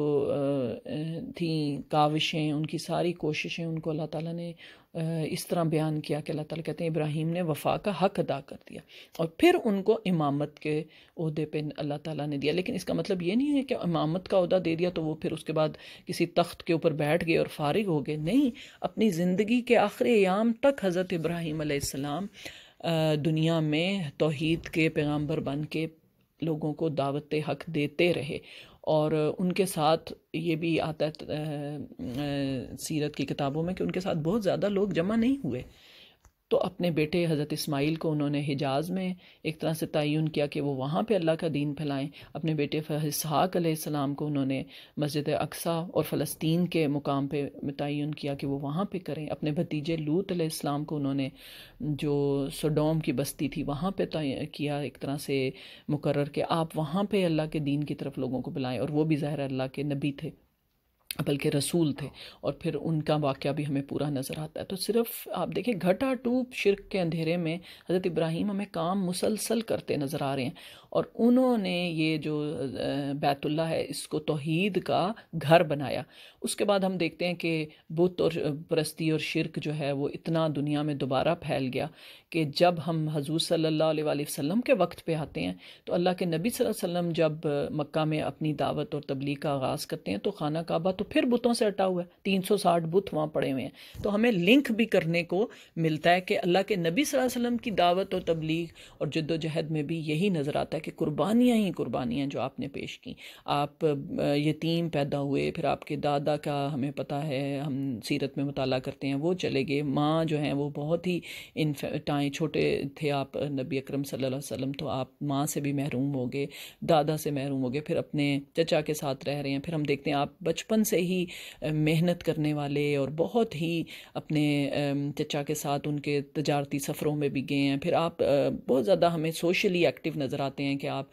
थी काविशें उनकी सारी कोशिशें उनको अल्लाह ताला ने इस तरह बयान किया कि अल्लाह ताला कहते हैं इब्राहीम ने वफ़ा का हक अदा कर दिया और फिर उनको इमामत के अहदे पे अल्लाह ताला ने दिया लेकिन इसका मतलब ये नहीं है कि इमामत का अहदा दे दिया तो वो फिर उसके बाद किसी तख्त के ऊपर बैठ गए और फारिग हो गए नहीं अपनी ज़िंदगी के आखिरी याम तक हज़रत इब्राहीम दुनिया में तोहद के पैगम्बर बन के लोगों को दावत हक देते रहे और उनके साथ ये भी आता है सीरत की किताबों में कि उनके साथ बहुत ज़्यादा लोग जमा नहीं हुए तो अपने बेटे हज़रत इस्माइल को उन्होंने हिजाज़ में एक तरह से तयन किया कि वो वहाँ पर अल्लाह का दीन फैलाएँ अपने बेटे इसहाक आसमाम को उन्होंने मस्जिद अक्सा और फ़लस्तीन के मुकाम पर तयन किया कि वो वहाँ पर करें अपने भतीजे लूत आसमाम को उन्होंने जो सडोम की बस्ती थी वहाँ पर तय किया एक तरह से मुकर के आप वहाँ पर अल्लाह के दीन की तरफ लोगों को बुलाएँ और वो भी ज़ाहिर अल्लाह के नबी थे बल्कि रसूल थे और फिर उनका वाक़ भी हमें पूरा नज़र आता है तो सिर्फ आप देखिए घटा टूप शिरक के अंधेरे में हज़रत इब्राहिम हमें काम मुसलसल करते नज़र आ रहे हैं और उन्होंने ये जो बैतुल्ला है इसको तोहीद का घर बनाया उसके बाद हम देखते हैं कि बुत और परस्ती और शिरक जो है वो इतना दुनिया में दोबारा फैल गया कि जब हम हजूर सल्ला वसम के वक्त पे आते हैं तो अल्लाह के नबी वसम जब मक्का में अपनी दावत और तबलीग का आगाज़ करते हैं तो खाना काबा तो फिर बुतों से हटा हुआ है तीन सौ साठ बुत वहाँ पड़े हुए हैं तो हमें लिंक भी करने को मिलता है कि अल्लाह के नबी वसम की दावत और तबलीग और जद्दोजहद में भी यही नज़र आता है कि कुर्बानियाँ ही कुर्बानियाँ जो आपने पेश की आप यतीम पैदा हुए फिर आपके दादा का हमें पता है हम सीरत में मुताल करते हैं वो चले गए माँ जो हैं वो बहुत ही इन टाएँ छोटे थे आप नबी अक्रम सम तो आप माँ से भी महरूम हो गए दादा से महरूम हो गए फिर अपने चचा के साथ रह रहे हैं फिर हम देखते हैं आप बचपन से ही मेहनत करने वाले और बहुत ही अपने चचा के साथ उनके तजारती सफ़रों में भी गए हैं फिर आप बहुत ज़्यादा हमें सोशली एक्टिव नज़र आते हैं हैं कि आप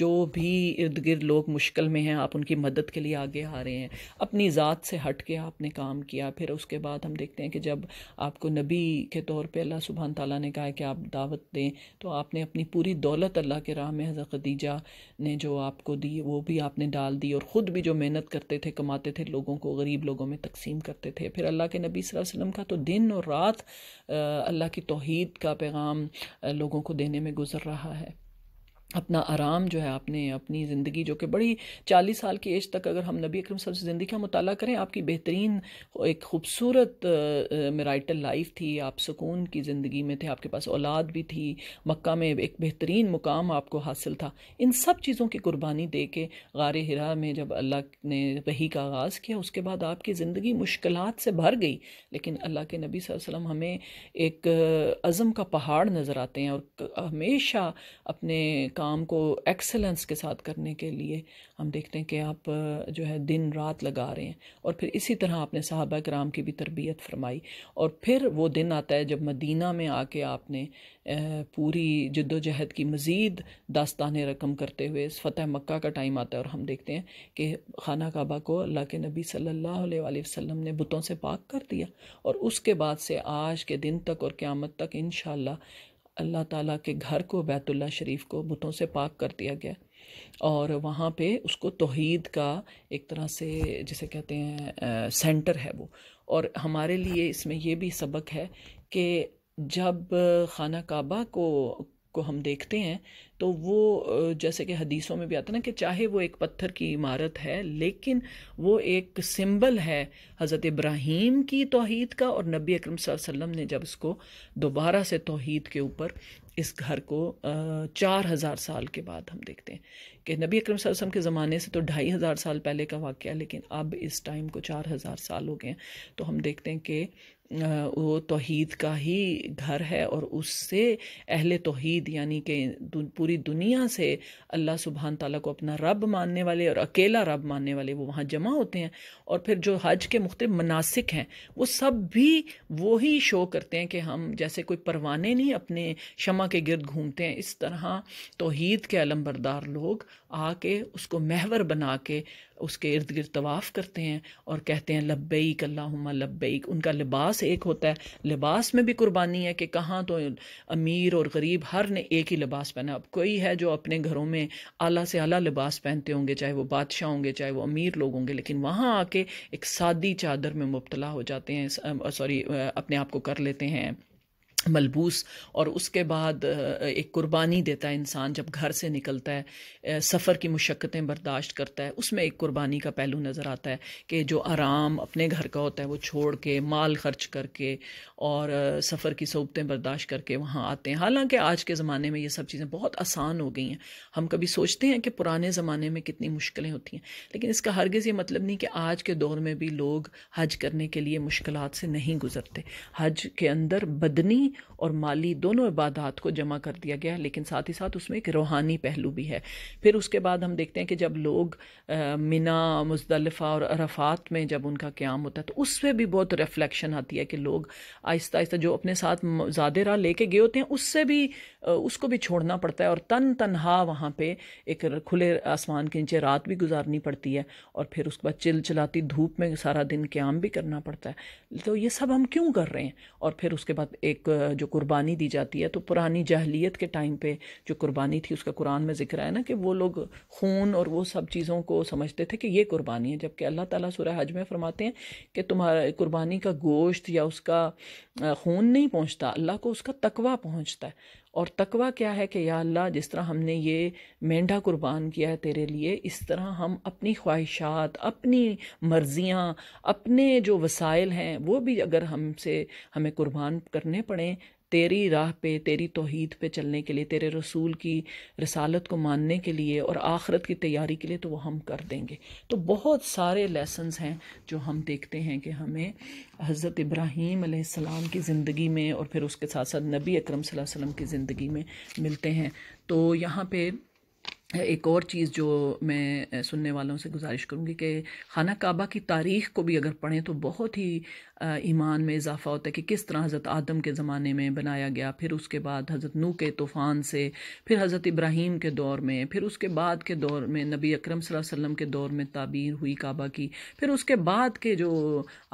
जो भी इर्द गिर्द लोग मुश्किल में हैं आप उनकी मदद के लिए आगे आ रहे हैं अपनी ज़ात से हट के आपने काम किया फिर उसके बाद हम देखते हैं कि जब आपको नबी के तौर पर अल्लाह सुबहान तला ने कहा कि आप दावत दें तो आपने अपनी पूरी दौलत अल्लाह के राह में हज़र खदीजा ने जो आपको दी वो भी आपने डाल दी और ख़ुद भी जो मेहनत करते थे कमाते थे लोगों को गरीब लोगों में तकसीम करते थे फिर अल्लाह के नबी वसल्लम का तो दिन और रात अल्लाह की तोहद का पैगाम लोगों को देने में गुजर रहा है अपना आराम जो है आपने अपनी ज़िंदगी जो कि बड़ी चालीस साल की एज तक अगर हम नबी अकरम सब ज़िंदगी का मताल करें आपकी बेहतरीन एक खूबसूरत मेराइटल लाइफ थी आप सुकून की ज़िंदगी में थे आपके पास औलाद भी थी मक्का में एक बेहतरीन मुकाम आपको हासिल था इन सब चीज़ों की कुर्बानी दे के गार हिरा में जब अल्लाह ने वही का आगाज़ किया उसके बाद आपकी ज़िंदगी मुश्किल से भर गई लेकिन अल्लाह के नबी वसम हमें एक अज़म का पहाड़ नज़र आते हैं और हमेशा अपने काम को एक्सेलेंस के साथ करने के लिए हम देखते हैं कि आप जो है दिन रात लगा रहे हैं और फिर इसी तरह आपने साहबा कराम की भी तरबियत फरमाई और फिर वो दिन आता है जब मदीना में आके आपने पूरी जद्दोजहद की मज़ीद दास्तान रकम करते हुए फ़तेह मक्का का टाइम आता है और हम देखते हैं कि खाना काबा को अल्लाह के नबी सल्लल्लाहु वसम ने बुतों से पाक कर दिया और उसके बाद से आज के दिन तक और क़्यामत तक इन अल्लाह ताला के घर को बैतुल्ला शरीफ को बुतों से पाक कर दिया गया और वहाँ पे उसको तोहीद का एक तरह से जिसे कहते हैं सेंटर है वो और हमारे लिए इसमें ये भी सबक है कि जब खाना काबा को को हम देखते हैं तो वो जैसे कि हदीसों में भी आता है ना कि चाहे वो एक पत्थर की इमारत है लेकिन वो एक सिंबल है हज़रत इब्राहीम की तोहद का और नबी अकरम वसल्लम ने जब इसको दोबारा से तोहद के ऊपर इस घर को चार हज़ार साल के बाद हम देखते हैं कि नबी अकरम वसल्लम के ज़माने से तो ढाई हज़ार साल पहले का वाक़ है लेकिन अब इस टाइम को चार हज़ार साल हो गए हैं तो हम देखते हैं कि वो तोहीद का ही घर है और उससे अहल तोहीद यानी कि पूरी दुनिया से अल्लाह सुबहान तला को अपना रब मानने वाले और अकेला रब मानने वाले वो वहाँ जमा होते हैं और फिर जो हज के मुख्त मनासिक हैं वो सब भी वही शो करते हैं कि हम जैसे कोई परवाने नहीं अपने शमा के गिरद घूमते हैं इस तरह तोहीद के अलमबरदार लोग आके उसको महवर बना के उसके इर्द गिर्द तवाफ़ करते हैं और कहते हैं लब्बैक अल्लाहुम्मा लब्बैक उनका लिबास से एक होता है लिबास में भी कुर्बानी है कि कहाँ तो अमीर और गरीब हर ने एक ही लिबास पहना अब कोई है जो अपने घरों में आला से आला लिबास पहनते होंगे चाहे वो बादशाह होंगे चाहे वो अमीर लोग होंगे लेकिन वहाँ आके एक सादी चादर में मुबतला हो जाते हैं सॉरी अपने आप को कर लेते हैं मलबूस और उसके बाद एक कुर्बानी देता है इंसान जब घर से निकलता है सफ़र की मुशक्क़तें बर्दाश्त करता है उसमें एक कुर्बानी का पहलू नज़र आता है कि जो आराम अपने घर का होता है वो छोड़ के माल खर्च करके और सफ़र की सहूबतें बर्दाश्त करके वहाँ आते हैं हालांकि आज के ज़माने में ये सब चीज़ें बहुत आसान हो गई हैं हम कभी सोचते हैं कि पुराने ज़माने में कितनी मुश्किलें होती हैं लेकिन इसका हरगज़ ये मतलब नहीं कि आज के दौर में भी लोग हज करने के लिए मुश्किल से नहीं गुजरते हज के अंदर बदनी और माली दोनों इबादात को जमा कर दिया गया है लेकिन साथ ही साथ उसमें एक रूहानी पहलू भी है फिर उसके बाद हम देखते हैं कि जब लोग मिना मुजदलफ़ा और अरफात में जब उनका क्याम होता है तो उसमें भी बहुत रिफ्लेक्शन आती है कि लोग आहिस्ता आहिस्ता जो अपने साथ ज़्यादा राह लेके गए होते हैं उससे भी उसको भी छोड़ना पड़ता है और तन तनहा वहाँ पर एक खुले आसमान के नीचे रात भी गुजारनी पड़ती है और फिर उसके बाद चिल चलाती धूप में सारा दिन क्याम भी करना पड़ता है तो ये सब हम क्यों कर रहे हैं और फिर उसके बाद एक जो कुर्बानी दी जाती है तो पुरानी जहलीत के टाइम पे जो कुर्बानी थी उसका कुरान में जिक्र है ना कि वो लोग खून और वो सब चीज़ों को समझते थे कि ये कुर्बानी है जबकि अल्लाह ताला सुरह हज में फरमाते हैं कि तुम्हारा कुर्बानी का गोश्त या उसका खून नहीं पहुँचता अल्लाह को उसका तकवा पहुँचता है और तकवा क्या है कि या अल्लाह जिस तरह हमने ये मेंढा कुर्बान किया है तेरे लिए इस तरह हम अपनी ख्वाहिशात अपनी मर्जियाँ अपने जो वसाइल हैं वो भी अगर हमसे हमें कुर्बान करने पड़ें तेरी राह पे तेरी तोहद पे चलने के लिए तेरे रसूल की रसालत को मानने के लिए और आखरत की तैयारी के लिए तो वो हम कर देंगे तो बहुत सारे लेसन्स हैं जो हम देखते हैं कि हमें हज़रत इब्राहीम आसमाम की ज़िंदगी में और फिर उसके साथ साथ नबी अक्रम वसम की ज़िंदगी में मिलते हैं तो यहाँ पर एक और चीज़ जो मैं सुनने वालों से गुजारिश करूँगी कि खाना काबा की तारीख़ को भी अगर पढ़ें तो बहुत ही ईमान में इजाफ़ा होता है कि किस तरह हज़रत आदम के ज़माने में बनाया गया फिर उसके बाद हज़रत नू के तूफ़ान से फिर हज़रत इब्राहीम के दौर में फिर उसके बाद के दौर में नबी अकरम वसल्लम के दौर में ताबीर हुई काबा की फिर उसके बाद के जो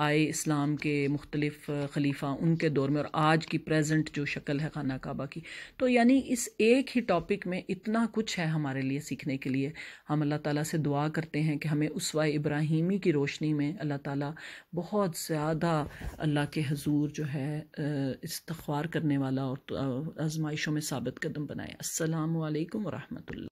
आए इस्लाम के मुख्तलिफ़ खलीफा उनके दौर में और आज की प्रेजेंट जो शक्ल है खाना काबा की तो यानी इस एक ही टॉपिक में इतना कुछ है हमारे लिए सीखने के लिए हम अल्लाह ताला से दुआ करते हैं कि हमें उसवा इब्राहिमी की रोशनी में अल्लाह ताला बहुत ज़्यादा अल्लाह के हजूर जो है इस्तवार करने वाला और तो, आजमाइशों में साबित कदम बनाए असलकम वरहमल